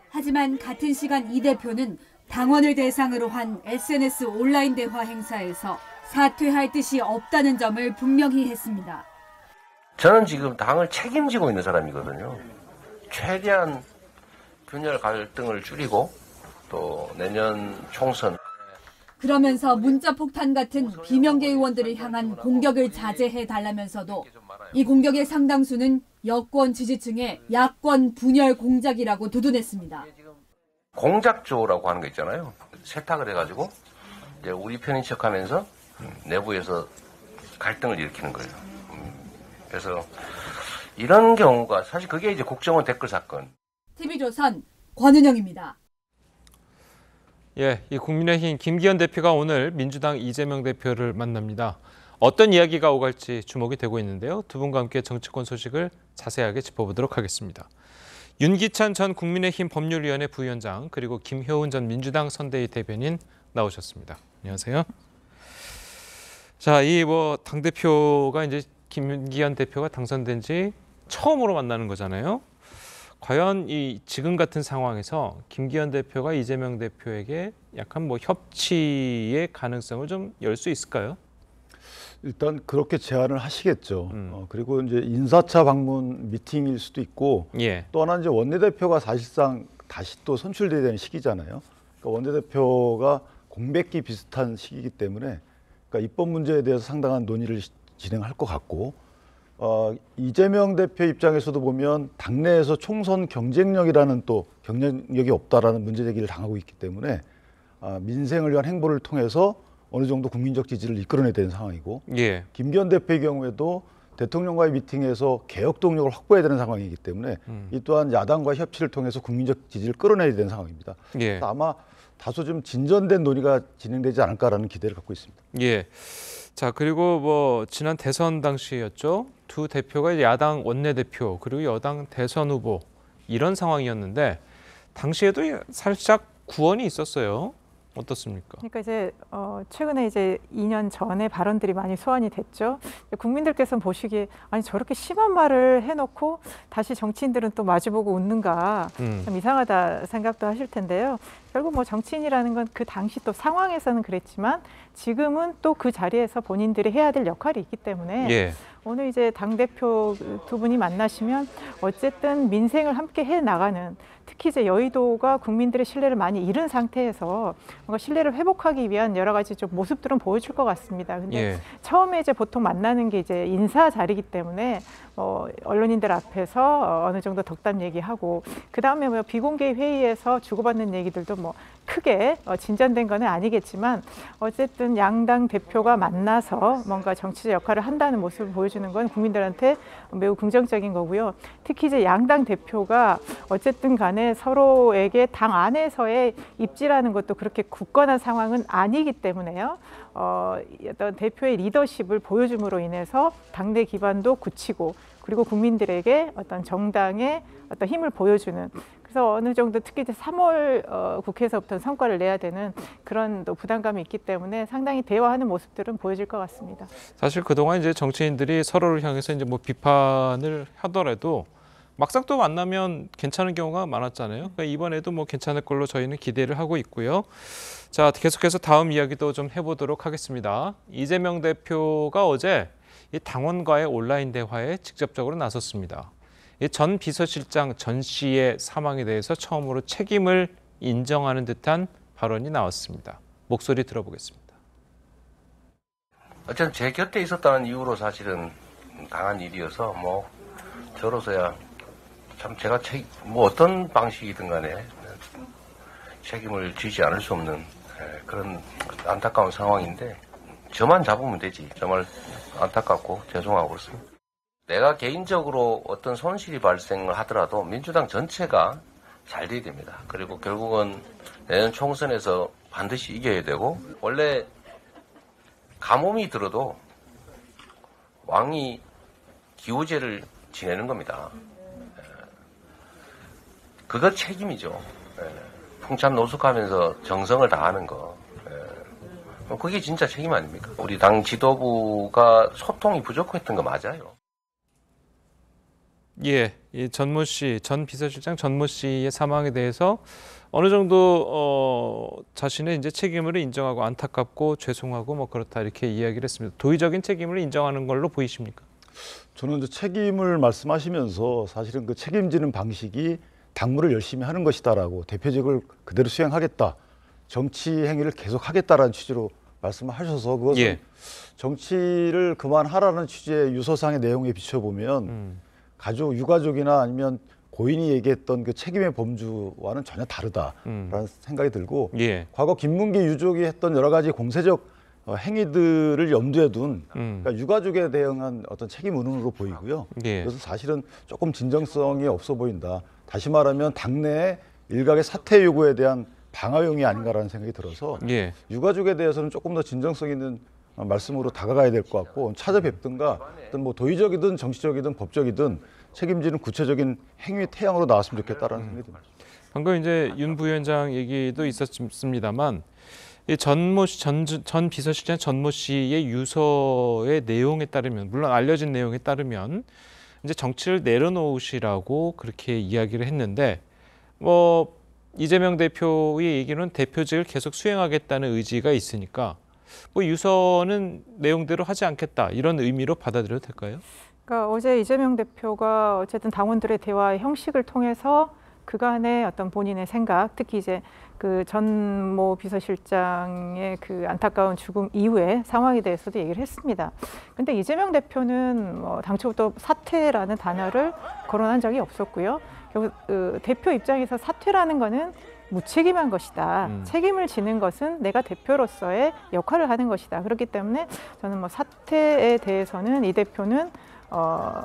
하지만 같은 시간 이 대표는 당원을 대상으로 한 SNS 온라인 대화 행사에서 사퇴할 뜻이 없다는 점을 분명히 했습니다. 저는 지금 당을 책임지고 있는 사람이거든요. 최대한 균열 갈등을 줄이고 또 내년 총선 그러면서 문자 폭탄 같은 비명계 의원들을 향한 공격을 자제해 달라면서도 이 공격의 상당수는 여권 지지층의 야권 분열 공작이라고 도둔했습니다. 공작조라고 하는 거 있잖아요. 세탁을 해가지고 이제 우리 편인 척하면서 내부에서 갈등을 일으키는 거예요. 그래서 이런 경우가 사실 그게 이제 국정원 댓글 사건. TV조선 권은영입니다. 예, 이 국민의힘 김기현 대표가 오늘 민주당 이재명 대표를 만납니다. 어떤 이야기가 오갈지 주목이 되고 있는데요. 두 분과 함께 정치권 소식을 자세하게 짚어보도록 하겠습니다. 윤기찬 전 국민의힘 법률위원회 부위원장 그리고 김효은 전 민주당 선대위 대변인 나오셨습니다. 안녕하세요. 자, 이 뭐 당 대표가 이제 김기현 대표가 당선된 지 처음으로 만나는 거잖아요. 과연 이 지금 같은 상황에서 김기현 대표가 이재명 대표에게 약간 뭐 협치의 가능성을 좀 열 수 있을까요? 일단 그렇게 제안을 하시겠죠. 음. 어, 그리고 이제 인사차 방문 미팅일 수도 있고 예. 또 하나 이제 원내대표가 사실상 다시 또 선출돼야 되는 시기잖아요. 그러니까 원내대표가 공백기 비슷한 시기이기 때문에 그러니까 입법 문제에 대해서 상당한 논의를 진행할 것 같고 어, 이재명 대표 입장에서도 보면 당내에서 총선 경쟁력이라는 또 경쟁력이 없다라는 문제 제기를 당하고 있기 때문에 아, 민생을 위한 행보를 통해서 어느 정도 국민적 지지를 이끌어내야 되는 상황이고 예. 김기현 대표의 경우에도 대통령과의 미팅에서 개혁 동력을 확보해야 되는 상황이기 때문에 음. 이 또한 야당과 협치를 통해서 국민적 지지를 끌어내야 되는 상황입니다. 예. 아마 다소 좀 진전된 논의가 진행되지 않을까라는 기대를 갖고 있습니다. 예. 자, 그리고 뭐 지난 대선 당시였죠. 두 대표가 야당 원내대표 그리고 여당 대선 후보 이런 상황이었는데 당시에도 살짝 구원이 있었어요. 어떻습니까? 그러니까 이제 어, 최근에 이제 2년 전에 발언들이 많이 소환이 됐죠. 국민들께서 보시기에 아니 저렇게 심한 말을 해놓고 다시 정치인들은 또 마주보고 웃는가 음. 참 이상하다 생각도 하실 텐데요. 결국 뭐 정치인이라는 건 그 당시 또 상황에서는 그랬지만 지금은 또 그 자리에서 본인들이 해야 될 역할이 있기 때문에 예. 오늘 이제 당 대표 두 분이 만나시면 어쨌든 민생을 함께 해 나가는 특히 이제 여의도가 국민들의 신뢰를 많이 잃은 상태에서 뭔가 신뢰를 회복하기 위한 여러 가지 좀 모습들은 보여줄 것 같습니다. 근데 예. 처음에 이제 보통 만나는 게 이제 인사 자리이기 때문에 어, 언론인들 앞에서 어느 정도 덕담 얘기하고 그 다음에 뭐 비공개 회의에서 주고받는 얘기들도 뭐 크게 어, 진전된 거는 아니겠지만 어쨌든 양당 대표가 만나서 뭔가 정치적 역할을 한다는 모습을 보여주는 건 국민들한테 매우 긍정적인 거고요. 특히 이제 양당 대표가 어쨌든 간에 서로에게 당 안에서의 입지라는 것도 그렇게 굳건한 상황은 아니기 때문에요. 어, 어떤 대표의 리더십을 보여줌으로 인해서 당내 기반도 굳히고 그리고 국민들에게 어떤 정당의 어떤 힘을 보여주는 그래서 어느 정도 특히 이제 3월 어, 국회에서부터 성과를 내야 되는 그런 또 부담감이 있기 때문에 상당히 대화하는 모습들은 보여질 것 같습니다. 사실 그동안 이제 정치인들이 서로를 향해서 이제 뭐 비판을 하더라도 막상 또 만나면 괜찮은 경우가 많았잖아요. 그러니까 이번에도 뭐 괜찮을 걸로 저희는 기대를 하고 있고요. 자, 계속해서 다음 이야기도 좀 해보도록 하겠습니다. 이재명 대표가 어제 이 당원과의 온라인 대화에 직접적으로 나섰습니다. 전 비서실장 전 씨의 사망에 대해서 처음으로 책임을 인정하는 듯한 발언이 나왔습니다. 목소리 들어보겠습니다. 어쨌든 제 곁에 있었다는 이유로 사실은 당한 일이어서 뭐 저로서야 참 제가 책, 뭐 어떤 방식이든 간에 책임을 지지 않을 수 없는 예, 그런 안타까운 상황인데 저만 잡으면 되지 정말 안타깝고 죄송하고 그렇습니다. 내가 개인적으로 어떤 손실이 발생을 하더라도 민주당 전체가 잘 돼야 됩니다. 그리고 결국은 내년 총선에서 반드시 이겨야 되고 원래 가뭄이 들어도 왕이 기우제를 지내는 겁니다. 그거 책임이죠. 예. 풍참 노숙하면서 정성을 다하는 거. 예. 뭐 그게 진짜 책임 아닙니까? 우리 당 지도부가 소통이 부족했던 거 맞아요. 예, 이 전모 씨, 전 비서실장 전 모 씨의 사망에 대해서 어느 정도 어, 자신의 이제 책임을 인정하고 안타깝고 죄송하고 뭐 그렇다 이렇게 이야기를 했습니다. 도의적인 책임을 인정하는 걸로 보이십니까? 저는 이제 책임을 말씀하시면서 사실은 그 책임지는 방식이 당무를 열심히 하는 것이다라고 대표직을 그대로 수행하겠다. 정치 행위를 계속 하겠다라는 취지로 말씀하셔서 을 그것은 예. 정치를 그만하라는 취지의 유서상의 내용에 비춰보면 음. 가족 유가족이나 아니면 고인이 얘기했던 그 책임의 범주와는 전혀 다르다라는 음. 생각이 들고 예. 과거 김문기 유족이 했던 여러 가지 공세적 어, 행위들을 염두에 둔 음. 그러니까 유가족에 대응한 어떤 책임 운운으로 보이고요. 예. 그래서 사실은 조금 진정성이 없어 보인다. 다시 말하면 당내 일각의 사퇴 요구에 대한 방어용이 아닌가라는 생각이 들어서 예. 유가족에 대해서는 조금 더 진정성 있는 어, 말씀으로 다가가야 될 것 같고 찾아뵙든가 어떤 뭐 도의적이든 정치적이든 법적이든 책임지는 구체적인 행위 태양으로 나왔으면 좋겠다라는 생각이 듭니다. 음. 방금 이제 윤 부위원장 얘기도 있었습니다만 전모 전, 전 비서실장 전모 씨의 유서의 내용에 따르면 물론 알려진 내용에 따르면 이제 정치를 내려놓으시라고 그렇게 이야기를 했는데 뭐 이재명 대표의 얘기는 대표직을 계속 수행하겠다는 의지가 있으니까 뭐 유서는 내용대로 하지 않겠다 이런 의미로 받아들여도 될까요? 그러니까 어제 이재명 대표가 어쨌든 당원들의 대화 형식을 통해서 그간의 어떤 본인의 생각, 특히 이제 그전모 비서실장의 그 안타까운 죽음 이후의 상황에 대해서도 얘기를 했습니다. 근데 이재명 대표는 뭐 당초부터 사퇴라는 단어를 거론한 적이 없었고요. 결국 그 대표 입장에서 사퇴라는 거는 무책임한 것이다. 음. 책임을 지는 것은 내가 대표로서의 역할을 하는 것이다. 그렇기 때문에 저는 뭐 사태에 대해서는 이 대표는 어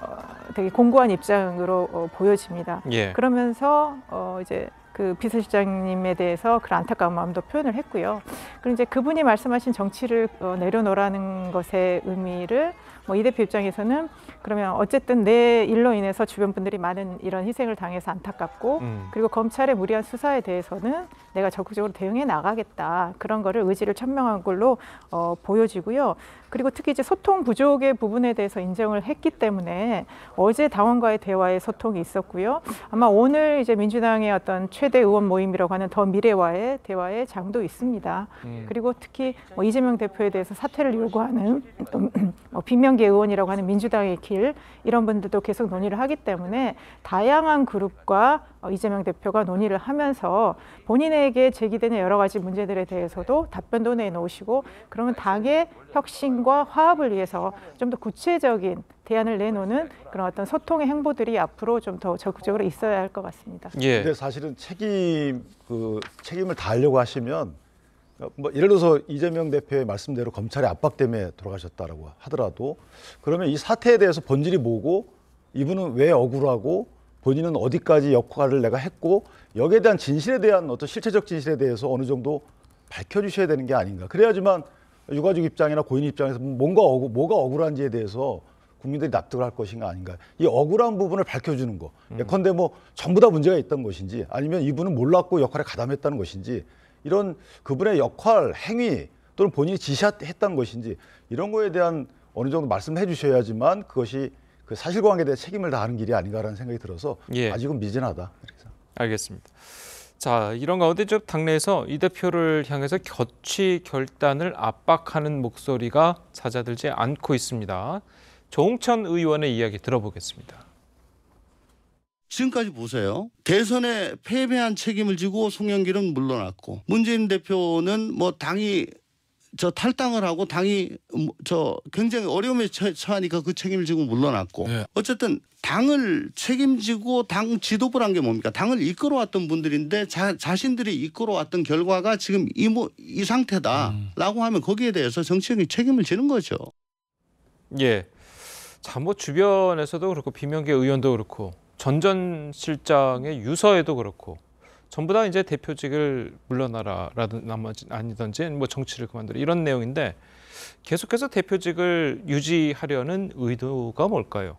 되게 공고한 입장으로 어, 보여집니다. 예. 그러면서 어 이제 그 비서실장님에 대해서 그런 안타까운 마음도 표현을 했고요. 그리고 이제 그분이 말씀하신 정치를 어, 내려놓으라는 것의 의미를 뭐 이 대표 입장에서는 그러면 어쨌든 내 일로 인해서 주변 분들이 많은 이런 희생을 당해서 안타깝고 음. 그리고 검찰의 무리한 수사에 대해서는 내가 적극적으로 대응해 나가겠다 그런 거를 의지를 천명한 걸로 어, 보여지고요. 그리고 특히 이제 소통 부족의 부분에 대해서 인정을 했기 때문에 어제 당원과의 대화에 소통이 있었고요. 아마 오늘 이제 민주당의 어떤 최대 의원 모임이라고 하는 더 미래와의 대화의 장도 있습니다. 예. 그리고 특히 뭐 이재명 대표에 대해서 사퇴를 요구하는 뭐 비명계 의원이라고 하는 민주당의 길 이런 분들도 계속 논의를 하기 때문에 다양한 그룹과 어, 이재명 대표가 논의를 하면서 본인에게 제기되는 여러 가지 문제들에 대해서도 답변도 내놓으시고 그러면 당의 혁신과 화합을 위해서 좀 더 구체적인 대안을 내놓는 그런 어떤 소통의 행보들이 앞으로 좀 더 적극적으로 있어야 할 것 같습니다. 예. 근데 사실은 책임 그 책임을 다하려고 하시면 어, 뭐 예를 들어서 이재명 대표의 말씀대로 검찰의 압박 때문에 돌아가셨다라고 하더라도 그러면 이 사태에 대해서 본질이 뭐고 이분은 왜 억울하고 본인은 어디까지 역할을 내가 했고 여기에 대한 진실에 대한 어떤 실체적 진실에 대해서 어느 정도 밝혀주셔야 되는 게 아닌가. 그래야지만 유가족 입장이나 고인 입장에서 뭔가 억울, 뭐가 억울한지에 대해서 국민들이 납득을 할 것인가 아닌가. 이 억울한 부분을 밝혀주는 거. 음. 예컨대 뭐 전부 다 문제가 있던 것인지 아니면 이분은 몰랐고 역할에 가담했다는 것인지 이런 그분의 역할, 행위 또는 본인이 지시했다는 것인지 이런 거에 대한 어느 정도 말씀해 주셔야지만 그것이 그 사실관계에 대해 책임을 다하는 길이 아닌가라는 생각이 들어서 예. 아직은 미진하다. 그래서. 알겠습니다. 자 이런 가운데 좀 당내에서 이 대표를 향해서 격치 결단을 압박하는 목소리가 찾아들지 않고 있습니다. 조홍천 의원의 이야기 들어보겠습니다. 지금까지 보세요. 대선에 패배한 책임을 지고 송영길은 물러났고 문재인 대표는 뭐 당이 저 탈당을 하고 당이 뭐 저 굉장히 어려움에 처하니까 그 책임을 지고 물러났고 네. 어쨌든 당을 책임지고 당 지도부란 게 뭡니까? 당을 이끌어왔던 분들인데 자, 자신들이 이끌어왔던 결과가 지금 이, 뭐, 이 상태다라고 음. 하면 거기에 대해서 정치적인 책임을 지는 거죠. 예. 참뭐 주변에서도 그렇고 비명계 의원도 그렇고 전전 실장의 유서에도 그렇고 전부 다 이제 대표직을 물러나라라든 지 아니든지 뭐 정치를 그만두라 이런 내용인데 계속해서 대표직을 유지하려는 의도가 뭘까요?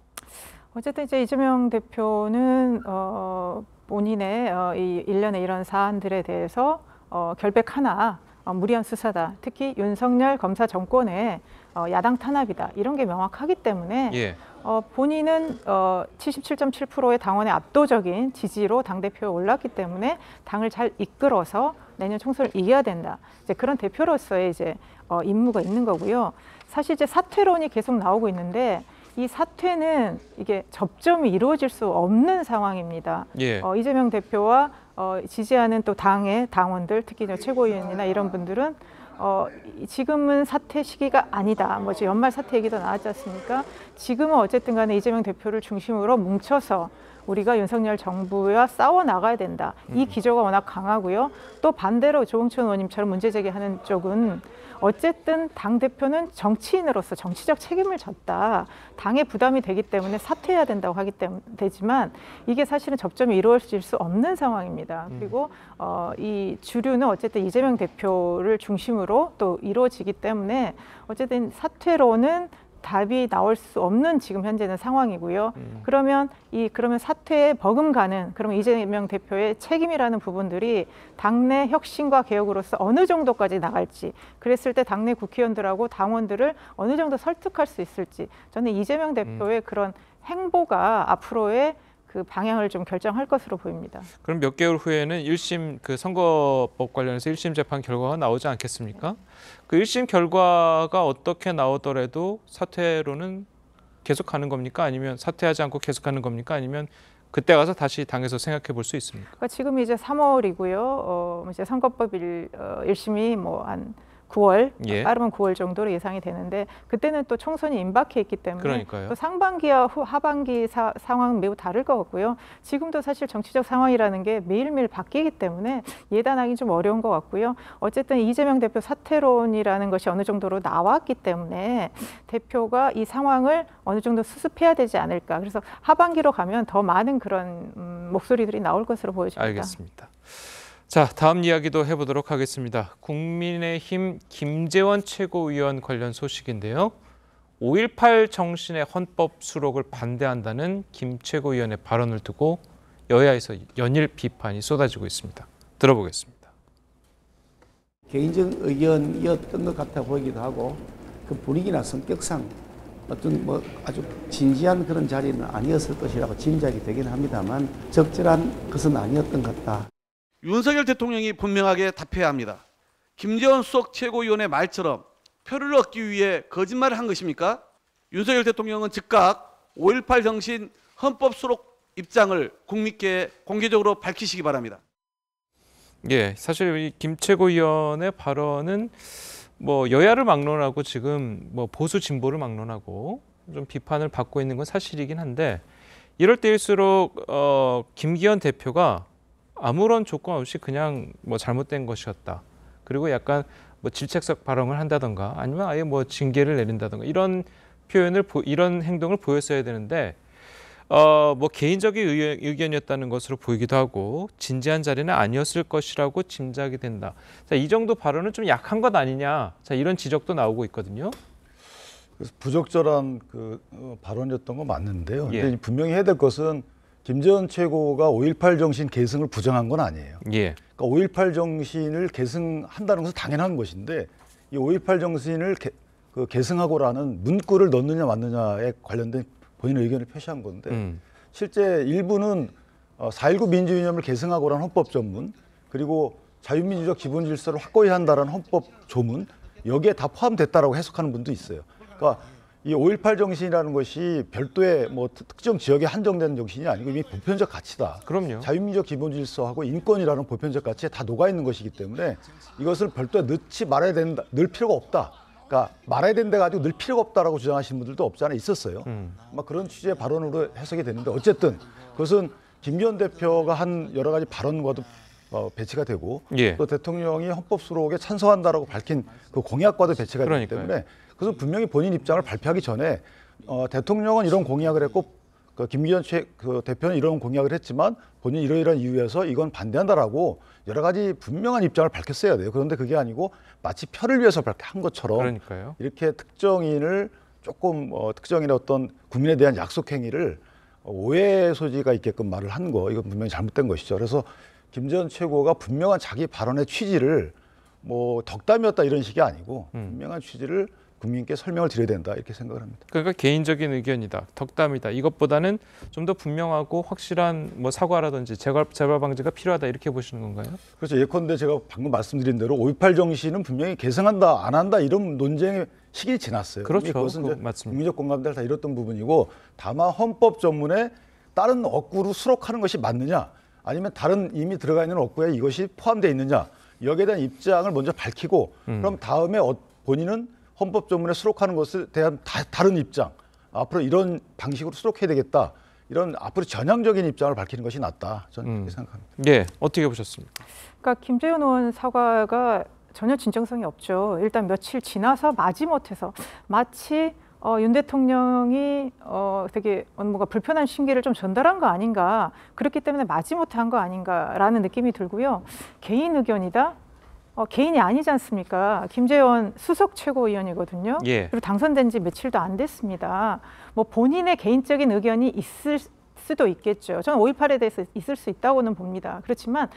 어쨌든 이제 이재명 대표는 어, 본인의 어, 이 일련의 이런 사안들에 대해서 어, 결백 하나 어, 무리한 수사다. 특히 윤석열 검사 정권에 어, 야당 탄압이다 이런 게 명확하기 때문에 예. 어, 본인은 어, 77.7%의 당원의 압도적인 지지로 당 대표에 올랐기 때문에 당을 잘 이끌어서 내년 총선을 이겨야 된다. 이제 그런 대표로서의 이제 어, 임무가 있는 거고요. 사실 이제 사퇴론이 계속 나오고 있는데 이 사퇴는 이게 접점이 이루어질 수 없는 상황입니다. 예. 어, 이재명 대표와 어, 지지하는 또 당의 당원들, 특히 최고위원이나 이런 분들은 어, 지금은 사퇴 시기가 아니다. 뭐 연말 사퇴 얘기도 나왔지 않습니까? 지금은 어쨌든 간에 이재명 대표를 중심으로 뭉쳐서 우리가 윤석열 정부와 싸워 나가야 된다. 이 음. 기조가 워낙 강하고요. 또 반대로 조홍천 의원님처럼 문제 제기하는 쪽은 어쨌든 당 대표는 정치인으로서 정치적 책임을 졌다. 당에 부담이 되기 때문에 사퇴해야 된다고 하기 때문에 되지만 이게 사실은 접점이 이루어질 수 없는 상황입니다. 음. 그리고 어, 이 주류는 어쨌든 이재명 대표를 중심으로 또 이루어지기 때문에 어쨌든 사퇴로는 답이 나올 수 없는 지금 현재는 상황이고요. 음. 그러면 이 그러면 사퇴에 버금가는 그러 이재명 대표의 책임이라는 부분들이 당내 혁신과 개혁으로서 어느 정도까지 나갈지 그랬을 때 당내 국회의원들하고 당원들을 어느 정도 설득할 수 있을지 저는 이재명 대표의 음. 그런 행보가 앞으로의 그 방향을 좀 결정할 것으로 보입니다. 그럼 몇 개월 후에는 1심 그 선거법 관련해서 1심 재판 결과가 나오지 않겠습니까? 그 1심 결과가 어떻게 나오더라도 사퇴로는 계속하는 겁니까? 아니면 사퇴하지 않고 계속하는 겁니까? 아니면 그때 가서 다시 당에서 생각해 볼 수 있습니까? 그러니까 지금 이제 3월이고요. 어, 이제 선거법 일, 어, 1심이 뭐한 9월 예. 빠르면 9월 정도로 예상이 되는데 그때는 또 총선이 임박해 있기 때문에 그러니까요. 또 상반기와 후, 하반기 사, 상황 은 매우 다를 것 같고요. 지금도 사실 정치적 상황이라는 게 매일매일 바뀌기 때문에 예단하기 좀 어려운 것 같고요. 어쨌든 이재명 대표 사퇴론이라는 것이 어느 정도로 나왔기 때문에 대표가 이 상황을 어느 정도 수습해야 되지 않을까. 그래서 하반기로 가면 더 많은 그런 음, 목소리들이 나올 것으로 보여집니다. 알겠습니다. 자, 다음 이야기도 해보도록 하겠습니다. 국민의힘 김재원 최고위원 관련 소식인데요. 5.18 정신의 헌법 수록을 반대한다는 김 최고위원의 발언을 두고 여야에서 연일 비판이 쏟아지고 있습니다. 들어보겠습니다. 개인적 의견이었던 것 같아 보이기도 하고 그 분위기나 성격상 어떤 뭐 아주 진지한 그런 자리는 아니었을 것이라고 짐작이 되긴 합니다만 적절한 것은 아니었던 것 같다. 윤석열 대통령이 분명하게 답해야 합니다. 김재원 수석 최고위원의 말처럼 표를 얻기 위해 거짓말을 한 것입니까? 윤석열 대통령은 즉각 5.18 정신 헌법 수록 입장을 국민께 공개적으로 밝히시기 바랍니다. 예, 사실 이 김최고위원의 발언은 뭐 여야를 막론하고 지금 뭐 보수 진보를 막론하고 좀 비판을 받고 있는 건 사실이긴 한데 이럴 때일수록 어 김기현 대표가 아무런 조건 없이 그냥 뭐 잘못된 것이었다. 그리고 약간 뭐 질책적 발언을 한다던가 아니면 아예 뭐 징계를 내린다던가 이런 표현을 이런 행동을 보였어야 되는데 어, 뭐 개인적인 의견이었다는 것으로 보이기도 하고 진지한 자리는 아니었을 것이라고 짐작이 된다. 자, 이 정도 발언은 좀 약한 것 아니냐. 자, 이런 지적도 나오고 있거든요. 그래서 부적절한 그 어, 발언이었던 건 맞는데요. 예. 근데 분명히 해야 될 것은 김재현 최고가 5.18 정신 계승을 부정한 건 아니에요. 예. 그러니까 5.18 정신을 계승한다는 것은 당연한 것인데 이 5.18 정신을 개, 그 계승하고라는 문구를 넣느냐 맞느냐에 관련된 본인의 의견을 표시한 건데 음. 실제 일부는 4.19민주이념을 어, 계승하고라는 헌법 전문 그리고 자유민주적 기본 질서를 확고히 한다라는 헌법 조문 여기에 다 포함됐다라고 해석하는 분도 있어요. 그러니까 이5.18 정신이라는 것이 별도의 뭐 특정 지역에 한정되는 정신이 아니고 이미 보편적 가치다. 그럼요. 자유민족 기본 질서하고 인권이라는 보편적 가치에 다 녹아 있는 것이기 때문에 이것을 별도에 넣지 말아야 된다, 넣을 필요가 없다. 그러니까 말아야 된다 가지고 넣을 필요가 없다라고 주장하시는 분들도 없지 않아 있었어요. 음. 막 그런 취지의 발언으로 해석이 됐는데 어쨌든 그것은 김기현 대표가 한 여러 가지 발언과도 어, 배치가 되고 예. 또 대통령이 헌법 수록에 찬성한다라고 밝힌 그 공약과도 배치가 그러니까요. 되기 때문에 그래서 분명히 본인 입장을 발표하기 전에 어, 대통령은 이런 공약을 했고 그 김기현 최, 그 대표는 이런 공약을 했지만 본인 이러이러한 이유에서 이건 반대한다라고 여러 가지 분명한 입장을 밝혔어야 돼요. 그런데 그게 아니고 마치 표를 위해서 밝게 한 것처럼 그러니까요. 이렇게 특정인을 조금 어, 특정인의 어떤 국민에 대한 약속 행위를 오해 소지가 있게끔 말을 한 거 이건 분명히 잘못된 것이죠. 그래서 김전 최고가 분명한 자기 발언의 취지를 뭐 덕담이었다 이런 식이 아니고 음. 분명한 취지를 국민께 설명을 드려야 된다 이렇게 생각을 합니다. 그러니까 개인적인 의견이다, 덕담이다. 이것보다는 좀 더 분명하고 확실한 뭐 사과라든지 재발, 재발 방지가 필요하다 이렇게 보시는 건가요? 그렇죠. 예컨대 제가 방금 말씀드린 대로 5.18 정신은 분명히 개성한다, 안 한다 이런 논쟁의 시기 지났어요. 그렇죠. 그것은 그, 맞습니다. 국민적 공감대를 다 잃었던 부분이고 다만 헌법 전문에 다른 억구로 수록하는 것이 맞느냐 아니면 다른 이미 들어가 있는 억구에 이것이 포함되어 있느냐 여기에 대한 입장을 먼저 밝히고 음. 그럼 다음에 어, 본인은 헌법 조문에 수록하는 것에 대한 다, 른 입장, 앞으로 이런 방식으로 수록해야 되겠다. 이런 앞으로 전향적인 입장을 밝히는 것이 낫다. 저는 음. 그렇게 생각합니다. 예, 어떻게 보셨습니까? 그러니까 김재현 의원 사과가 전혀 진정성이 없죠. 일단 며칠 지나서 마지못해서 마치 어, 윤 대통령이 어, 되게 뭔가 불편한 심기를 좀 전달한 거 아닌가 그렇기 때문에 마지못한 거 아닌가라는 느낌이 들고요. 개인 의견이다. 어, 개인이 아니지 않습니까? 김재원 수석 최고위원이거든요. 예. 그리고 당선된 지 며칠도 안 됐습니다. 뭐 본인의 개인적인 의견이 있을 수도 있겠죠. 저는 5.18에 대해서 있을 수 있다고는 봅니다. 그렇지만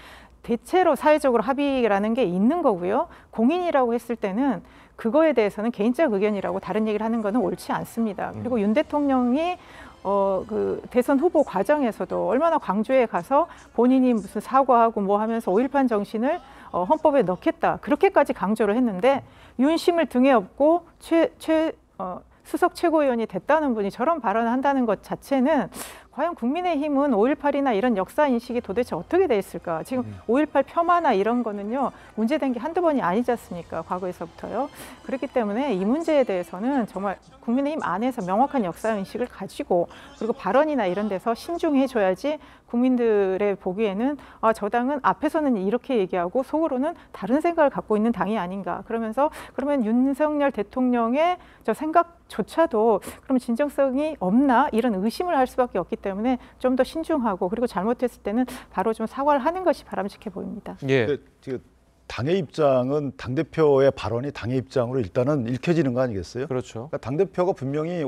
대체로 사회적으로 합의라는 게 있는 거고요. 공인이라고 했을 때는 그거에 대해서는 개인적 의견이라고 다른 얘기를 하는 거는 옳지 않습니다. 음. 그리고 윤 대통령이 어, 그 대선 후보 과정에서도 얼마나 광주에 가서 본인이 무슨 사과하고 뭐 하면서 5.18 정신을 어, 헌법에 넣겠다 그렇게까지 강조를 했는데 윤심을 등에 업고 최, 최 어, 수석 최고위원이 됐다는 분이 저런 발언을 한다는 것 자체는 과연 국민의힘은 5.18이나 이런 역사 인식이 도대체 어떻게 돼 있을까? 지금 음. 5.18 폄하나 이런 거는요 문제된 게 한두 번이 아니지 않습니까? 과거에서부터요. 그렇기 때문에 이 문제에 대해서는 정말 국민의힘 안에서 명확한 역사 인식을 가지고 그리고 발언이나 이런 데서 신중해줘야지 국민들의 보기에는 아, 저 당은 앞에서는 이렇게 얘기하고 속으로는 다른 생각을 갖고 있는 당이 아닌가. 그러면서 그러면 윤석열 대통령의 저 생각조차도 그럼 진정성이 없나 이런 의심을 할 수밖에 없기 때문에 좀 더 신중하고 그리고 잘못했을 때는 바로 좀 사과를 하는 것이 바람직해 보입니다. 예. 그 당의 입장은 당 대표의 발언이 당의 입장으로 일단은 읽혀지는 거 아니겠어요? 그렇죠. 그러니까 당 대표가 분명히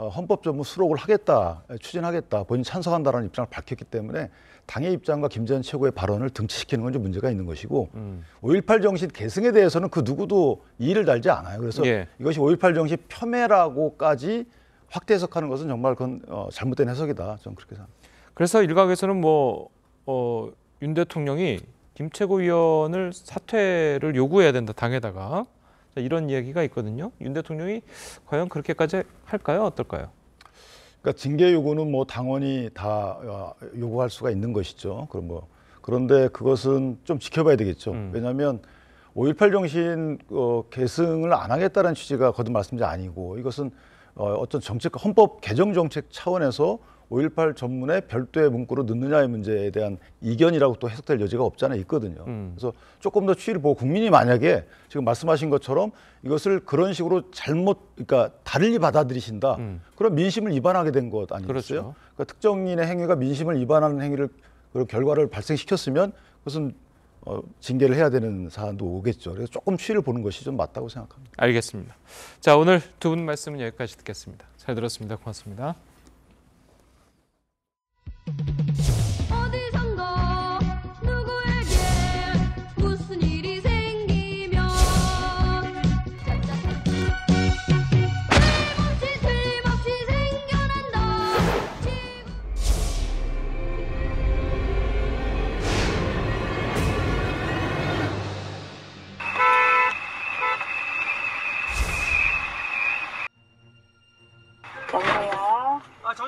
어, 헌법 전문 수록을 하겠다, 추진하겠다, 본인 찬성한다라는 입장을 밝혔기 때문에 당의 입장과 김재현 최고의 발언을 등치시키는 건좀 문제가 있는 것이고 음. 5.18 정신 계승에 대해서는 그 누구도 이의를 달지 않아요. 그래서 예. 이것이 5.18 정신 폄훼라고까지 확대 해석하는 것은 정말 그건 어, 잘못된 해석이다. 저는 그렇게 생각합니다. 그래서 일각에서는 뭐, 어, 윤 대통령이 김 최고위원을 사퇴를 요구해야 된다, 당에다가. 자, 이런 이야기가 있거든요. 윤 대통령이 과연 그렇게까지 할까요? 어떨까요? 그러니까 징계 요구는 뭐 당원이 다 어, 요구할 수가 있는 것이죠. 그럼 뭐 그런데 그것은 좀 지켜봐야 되겠죠. 음. 왜냐하면 5.18 정신 어, 계승을 안 하겠다는 취지가 거듭 말씀이 아니고 이것은 어, 어떤 정책 헌법 개정 정책 차원에서 5.18 전문에 별도의 문구로 넣느냐의 문제에 대한 이견이라고 또 해석될 여지가 없잖 않아 있거든요. 음. 그래서 조금 더 추이를 보고 국민이 만약에 지금 말씀하신 것처럼 이것을 그런 식으로 잘못, 그러니까 다를리 받아들이신다. 음. 그럼 민심을 위반하게 된 것 아니겠어요? 그렇죠. 그러니까 특정인의 행위가 민심을 위반하는 행위를 그런 결과를 발생시켰으면 그것은 어, 징계를 해야 되는 사안도 오겠죠. 그래서 조금 추이를 보는 것이 좀 맞다고 생각합니다. 알겠습니다. 자 오늘 두 분 말씀은 여기까지 듣겠습니다. 잘 들었습니다. 고맙습니다.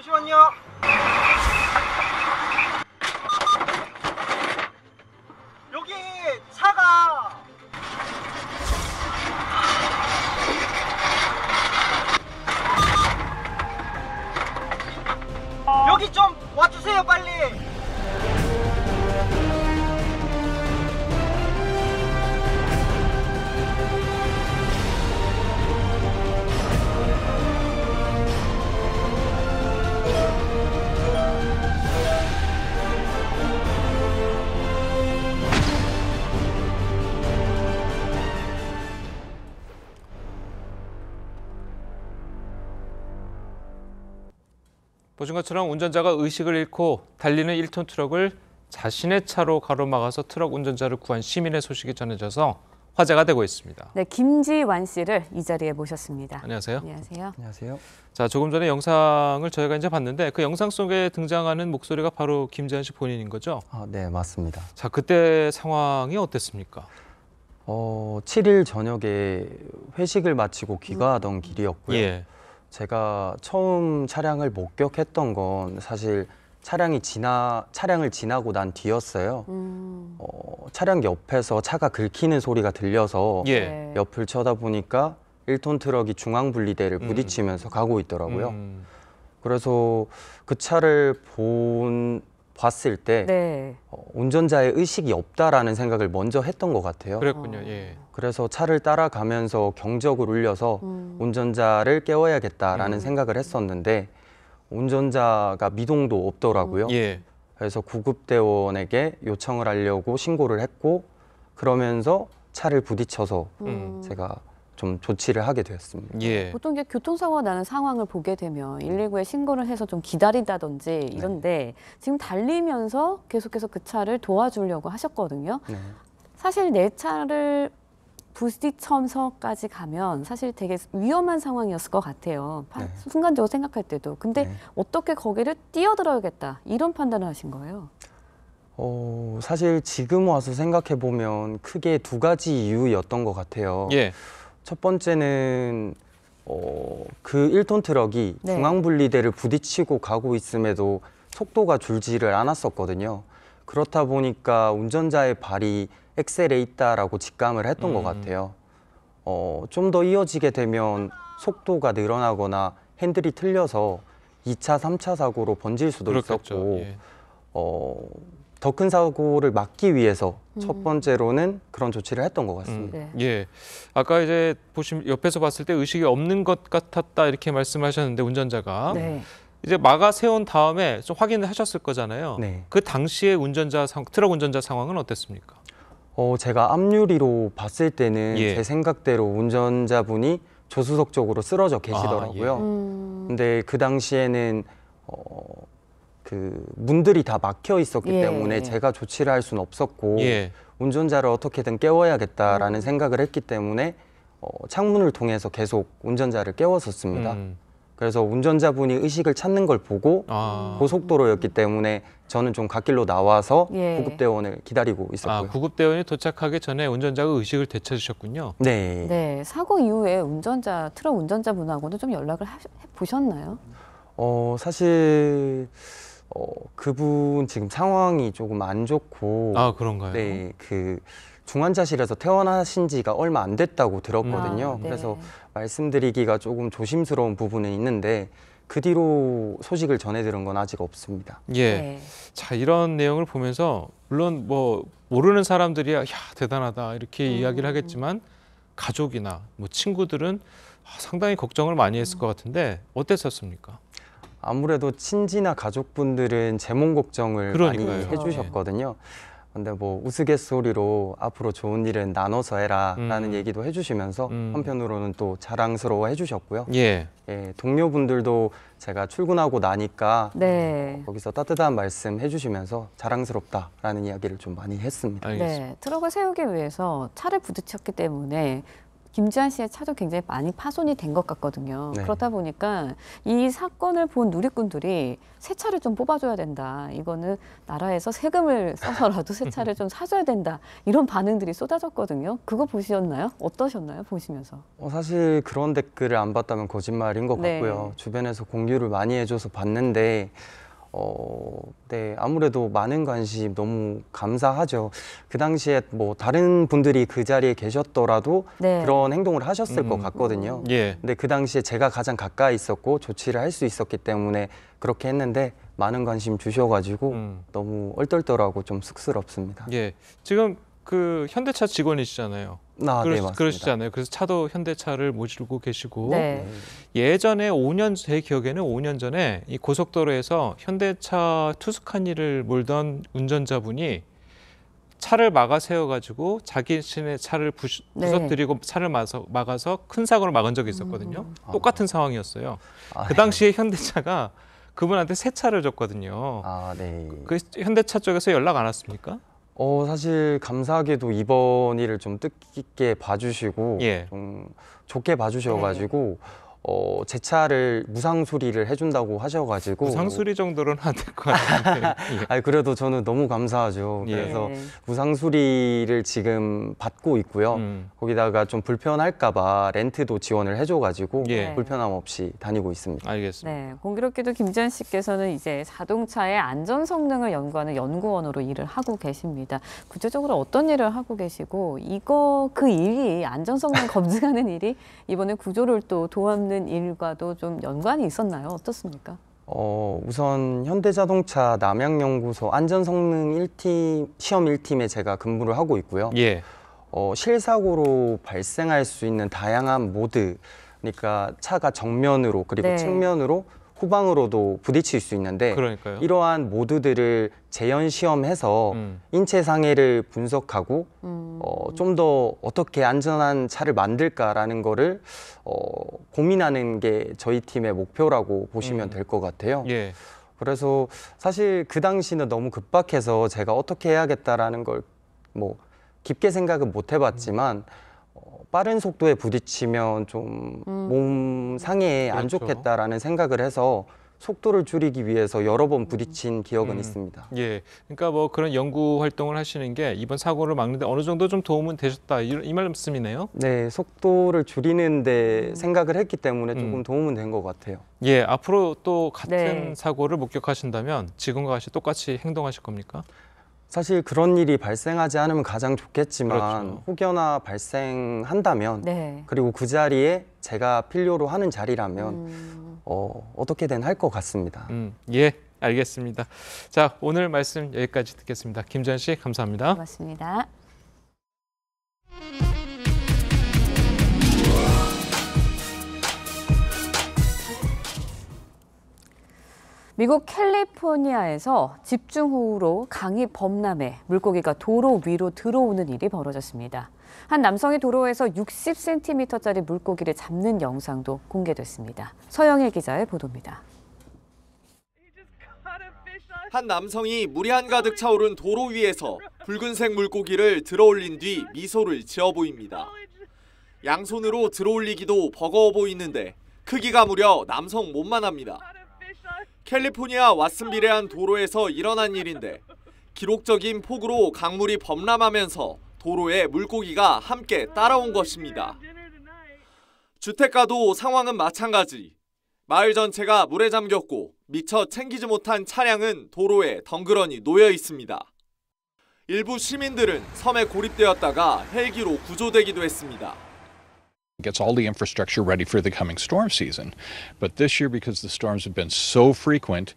兄弟，你 보신 것처럼 운전자가 의식을 잃고 달리는 1톤 트럭을 자신의 차로 가로막아서 트럭 운전자를 구한 시민의 소식이 전해져서 화제가 되고 있습니다. 네, 김지완 씨를 이 자리에 모셨습니다. 안녕하세요. 안녕하세요. 안녕하세요. 자, 조금 전에 영상을 저희가 이제 봤는데 그 영상 속에 등장하는 목소리가 바로 김지완 씨 본인인 거죠? 아, 네, 맞습니다. 자, 그때 상황이 어땠습니까? 어, 7일 저녁에 회식을 마치고 귀가하던 길이었고요. 예. 제가 처음 차량을 목격했던 건 사실 차량이 지나 차량을 지나고 난 뒤였어요. 음. 어, 차량 옆에서 차가 긁히는 소리가 들려서 예. 네. 옆을 쳐다보니까 1톤 트럭이 중앙 분리대를 음. 부딪히면서 가고 있더라고요. 음. 그래서 그 차를 본 봤을 때 네. 어, 운전자의 의식이 없다라는 생각을 먼저 했던 것 같아요. 그랬군요. 아. 예. 그래서 차를 따라가면서 경적을 울려서 음. 운전자를 깨워야겠다라는 음. 생각을 했었는데 운전자가 미동도 없더라고요. 예. 그래서 구급대원에게 요청을 하려고 신고를 했고 그러면서 차를 부딪혀서 음. 제가 좀 조치를 하게 되었습니다. 예. 보통 이제 교통사고가 나는 상황을 보게 되면 119에 신고를 해서 좀 기다린다든지 네. 이런데 네. 지금 달리면서 계속해서 그 차를 도와주려고 하셨거든요. 네. 사실 내 차를 부스티첨서까지 가면 사실 되게 위험한 상황이었을 것 같아요. 파, 네. 순간적으로 생각할 때도. 근데 네. 어떻게 거기를 뛰어들어야겠다 이런 판단을 하신 거예요? 어, 사실 지금 와서 생각해 보면 크게 두 가지 이유였던 것 같아요. 예. 첫 번째는 어, 그 1톤 트럭이 네. 중앙분리대를 부딪히고 가고 있음에도 속도가 줄지를 않았었거든요. 그렇다 보니까 운전자의 발이 엑셀에 있다라고 직감을 했던 음. 것 같아요. 어, 좀더 이어지게 되면 속도가 늘어나거나 핸들이 틀려서 2차, 3차 사고로 번질 수도 그렇겠죠. 있었고 예. 어, 더큰 사고를 막기 위해서 음. 첫 번째로는 그런 조치를 했던 것 같습니다. 음, 네. 예, 아까 이제 보시 옆에서 봤을 때 의식이 없는 것 같았다 이렇게 말씀하셨는데 운전자가 네. 이제 막아 세운 다음에 좀 확인을 하셨을 거잖아요. 네. 그 당시에 운전자 트럭 운전자 상황은 어땠습니까? 어, 제가 앞유리로 봤을 때는 예. 제 생각대로 운전자분이 조수석 쪽으로 쓰러져 아, 계시더라고요. 아, 예. 음. 근데 그 당시에는 어, 그 문들이 다 막혀 있었기 예. 때문에 제가 조치를 할 수는 없었고 예. 운전자를 어떻게든 깨워야겠다라는 음. 생각을 했기 때문에 어, 창문을 통해서 계속 운전자를 깨웠었습니다. 음. 그래서 운전자분이 의식을 찾는 걸 보고 아. 고속도로였기 때문에 저는 좀 갓길로 나와서 예. 구급대원을 기다리고 아, 있었고요. 아, 구급대원이 도착하기 전에 운전자가 의식을 되찾으셨군요. 네. 네. 사고 이후에 운전자 트럭 운전자분하고도 좀 연락을 해 보셨나요? 어 사실 어, 그분 지금 상황이 조금 안 좋고 아 그런가요? 네, 그 중환자실에서 퇴원하신 지가 얼마 안 됐다고 들었거든요. 아, 네. 그래서 말씀드리기가 조금 조심스러운 부분은 있는데 그 뒤로 소식을 전해 들은 건 아직 없습니다. 예. 네. 자, 이런 내용을 보면서 물론 뭐 모르는 사람들이야 야, 대단하다 이렇게 음. 이야기를 하겠지만 가족이나 뭐 친구들은 아, 상당히 걱정을 많이 했을 것 같은데 어땠었습니까? 아무래도 친지나 가족분들은 제 몸 걱정을 그러니까요. 많이 해주셨거든요. 근데 뭐 우스갯소리로 앞으로 좋은 일은 나눠서 해라라는 음. 얘기도 해주시면서 음. 한편으로는 또 자랑스러워 해주셨고요. 예. 예, 동료분들도 제가 출근하고 나니까 네. 거기서 따뜻한 말씀 해주시면서 자랑스럽다라는 이야기를 좀 많이 했습니다. 알겠습니다. 네, 트럭을 세우기 위해서 차를 부딪혔기 때문에 김지한 씨의 차도 굉장히 많이 파손이 된 것 같거든요. 네. 그렇다 보니까 이 사건을 본 누리꾼들이 새 차를 좀 뽑아줘야 된다. 이거는 나라에서 세금을 써서라도 새 차를 좀 사줘야 된다. 이런 반응들이 쏟아졌거든요. 그거 보셨나요? 어떠셨나요? 보시면서? 어, 사실 그런 댓글을 안 봤다면 거짓말인 것 네. 같고요. 주변에서 공유를 많이 해줘서 봤는데 어, 네, 아무래도 많은 관심 너무 감사하죠. 그 당시에 뭐 다른 분들이 그 자리에 계셨더라도 네. 그런 행동을 하셨을 음. 것 같거든요. 예. 근데 그 당시에 제가 가장 가까이 있었고 조치를 할 수 있었기 때문에 그렇게 했는데 많은 관심 주셔가지고 음. 너무 얼떨떨하고 좀 쑥스럽습니다. 예. 지금 그 현대차 직원이시잖아요. 아, 그러, 네, 그러시잖아요. 그래서 차도 현대차를 모시고 계시고 네. 예전에 5년 제 기억에는 5년 전에 이 고속도로에서 현대차 투숙한 일을 몰던 운전자분이 차를 막아 세워가지고 자기 신의 차를 부수, 네. 부석드리고 차를 막아서, 막아서 큰 사고를 막은 적이 있었거든요. 음. 아. 똑같은 아. 상황이었어요. 아, 그 당시에 현대차가 그분한테 새 차를 줬거든요. 아, 네. 그 현대차 쪽에서 연락 안 왔습니까? 어 사실 감사하게도 이번 일을 좀 뜻깊게 봐주시고 예. 좀 좋게 봐주셔가지고 네, 네. 어, 제 차를 무상 수리를 해준다고 하셔가지고 무상 수리 정도는 안 될 것 같은데. 아니 그래도 저는 너무 감사하죠. 예. 그래서 네. 무상 수리를 지금 받고 있고요. 음. 거기다가 좀 불편할까봐 렌트도 지원을 해줘가지고 예. 불편함 없이 다니고 있습니다. 알겠습니다. 네, 공교롭게도 김지현 씨께서는 이제 자동차의 안전 성능을 연구하는 연구원으로 일을 하고 계십니다. 구체적으로 어떤 일을 하고 계시고 이거 그 일이 안전 성능 검증하는 일이 이번에 구조를 또도와 만는 일과도 좀 연관이 있었나요? 어떻습니까? 어, 우선 현대자동차 남양연구소 안전성능 1팀 시험 1팀에 제가 근무를 하고 있고요. 예. 어, 실사고로 발생할 수 있는 다양한 모드 그러니까 차가 정면으로 그리고 네. 측면으로 후방으로도 부딪힐 수 있는데 그러니까요. 이러한 모드들을 재현 시험해서 음. 인체 상해를 분석하고 어, 음. 어, 좀 더 어떻게 안전한 차를 만들까라는 거를 어, 고민하는 게 저희 팀의 목표라고 보시면 음. 될것 같아요. 예. 그래서 사실 그 당시는 너무 급박해서 제가 어떻게 해야겠다라는 걸뭐 깊게 생각은 못 해봤지만 음. 빠른 속도에 부딪히면 좀몸 음. 상해에 안 그렇죠. 좋겠다라는 생각을 해서 속도를 줄이기 위해서 여러 번 음. 부딪힌 기억은 음, 있습니다. 예, 그러니까 뭐 그런 연구 활동을 하시는 게 이번 사고를 막는데 어느 정도 좀 도움은 되셨다 이, 이 말씀이네요. 네, 속도를 줄이는데 음. 생각을 했기 때문에 조금 음. 도움은 된 것 같아요. 예, 앞으로 또 같은 네. 사고를 목격하신다면 지금과 같이 똑같이 행동하실 겁니까? 사실 그런 일이 발생하지 않으면 가장 좋겠지만 그렇죠. 혹여나 발생한다면 네. 그리고 그 자리에 제가 필요로 하는 자리라면 음. 어, 어떻게든 할 것 같습니다. 음, 예, 알겠습니다. 자 오늘 말씀 여기까지 듣겠습니다. 김전 씨 감사합니다. 고맙습니다. 미국 캘리포니아에서 집중호우로 강이 범람해 물고기가 도로 위로 들어오는 일이 벌어졌습니다. 한 남성이 도로에서 60cm짜리 물고기를 잡는 영상도 공개됐습니다. 서영일 기자의 보도입니다. 한 남성이 물이 한가득 차오른 도로 위에서 붉은색 물고기를 들어올린 뒤 미소를 지어 보입니다. 양손으로 들어올리기도 버거워 보이는데 크기가 무려 남성 몸만 합니다. 캘리포니아 왓슨빌의 한 도로에서 일어난 일인데 기록적인 폭우로 강물이 범람하면서 도로에 물고기가 함께 따라온 것입니다. 주택가도 상황은 마찬가지. 마을 전체가 물에 잠겼고 미처 챙기지 못한 차량은 도로에 덩그러니 놓여 있습니다. 일부 시민들은 섬에 고립되었다가 헬기로 구조되기도 했습니다. gets all the infrastructure ready for the coming storm season. But this year, because the storms have been so frequent,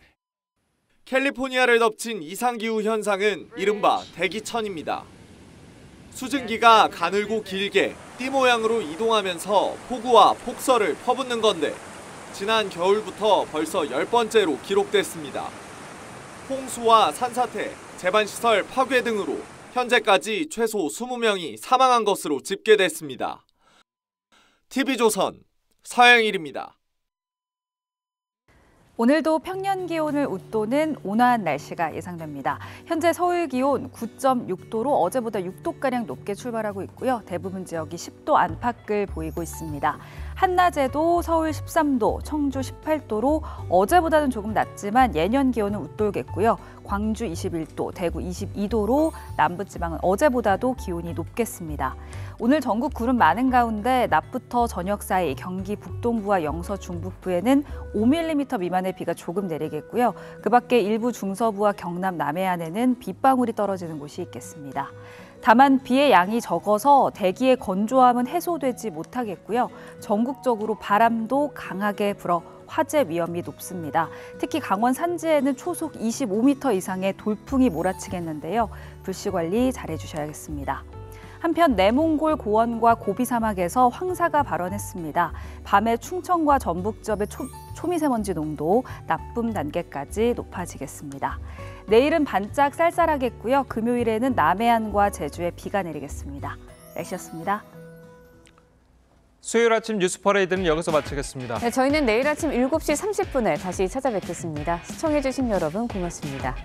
캘리포니아를 덮친 이상기후 현상은 이른바 대기천입니다. 수증기가 가늘고 길게 띠 모양으로 이동하면서 폭우와 폭설을 퍼붓는 건데 지난 겨울부터 벌써 열번째로 기록됐습니다. 홍수와 산사태, 재반시설 파괴 등으로 현재까지 최소 20명이 사망한 것으로 집계됐습니다. TV조선 서양일입니다 오늘도 평년 기온을 웃도는 온화한 날씨가 예상됩니다. 현재 서울 기온 9.6도로 어제보다 6도가량 높게 출발하고 있고요. 대부분 지역이 10도 안팎을 보이고 있습니다. 한낮에도 서울 13도, 청주 18도로 어제보다는 조금 낮지만 예년 기온은 웃돌겠고요. 광주 21도, 대구 22도로 남부지방은 어제보다도 기온이 높겠습니다. 오늘 전국 구름 많은 가운데 낮부터 저녁 사이 경기 북동부와 영서 중북부에는 5mm 미만의 비가 조금 내리겠고요. 그 밖에 일부 중서부와 경남 남해안에는 빗방울이 떨어지는 곳이 있겠습니다. 다만 비의 양이 적어서 대기의 건조함은 해소되지 못하겠고요. 전국적으로 바람도 강하게 불어 화재 위험이 높습니다. 특히 강원 산지에는 초속 25m 이상의 돌풍이 몰아치겠는데요. 불씨 관리 잘해 주셔야겠습니다. 한편 내몽골 고원과 고비 사막에서 황사가 발원했습니다. 밤에 충청과 전북 지역의 초, 초미세먼지 농도 나쁨 단계까지 높아지겠습니다. 내일은 반짝 쌀쌀하겠고요. 금요일에는 남해안과 제주에 비가 내리겠습니다. 날씨였습니다. 수요일 아침 뉴스 퍼레이드는 여기서 마치겠습니다. 네, 저희는 내일 아침 7시 30분에 다시 찾아뵙겠습니다. 시청해주신 여러분 고맙습니다.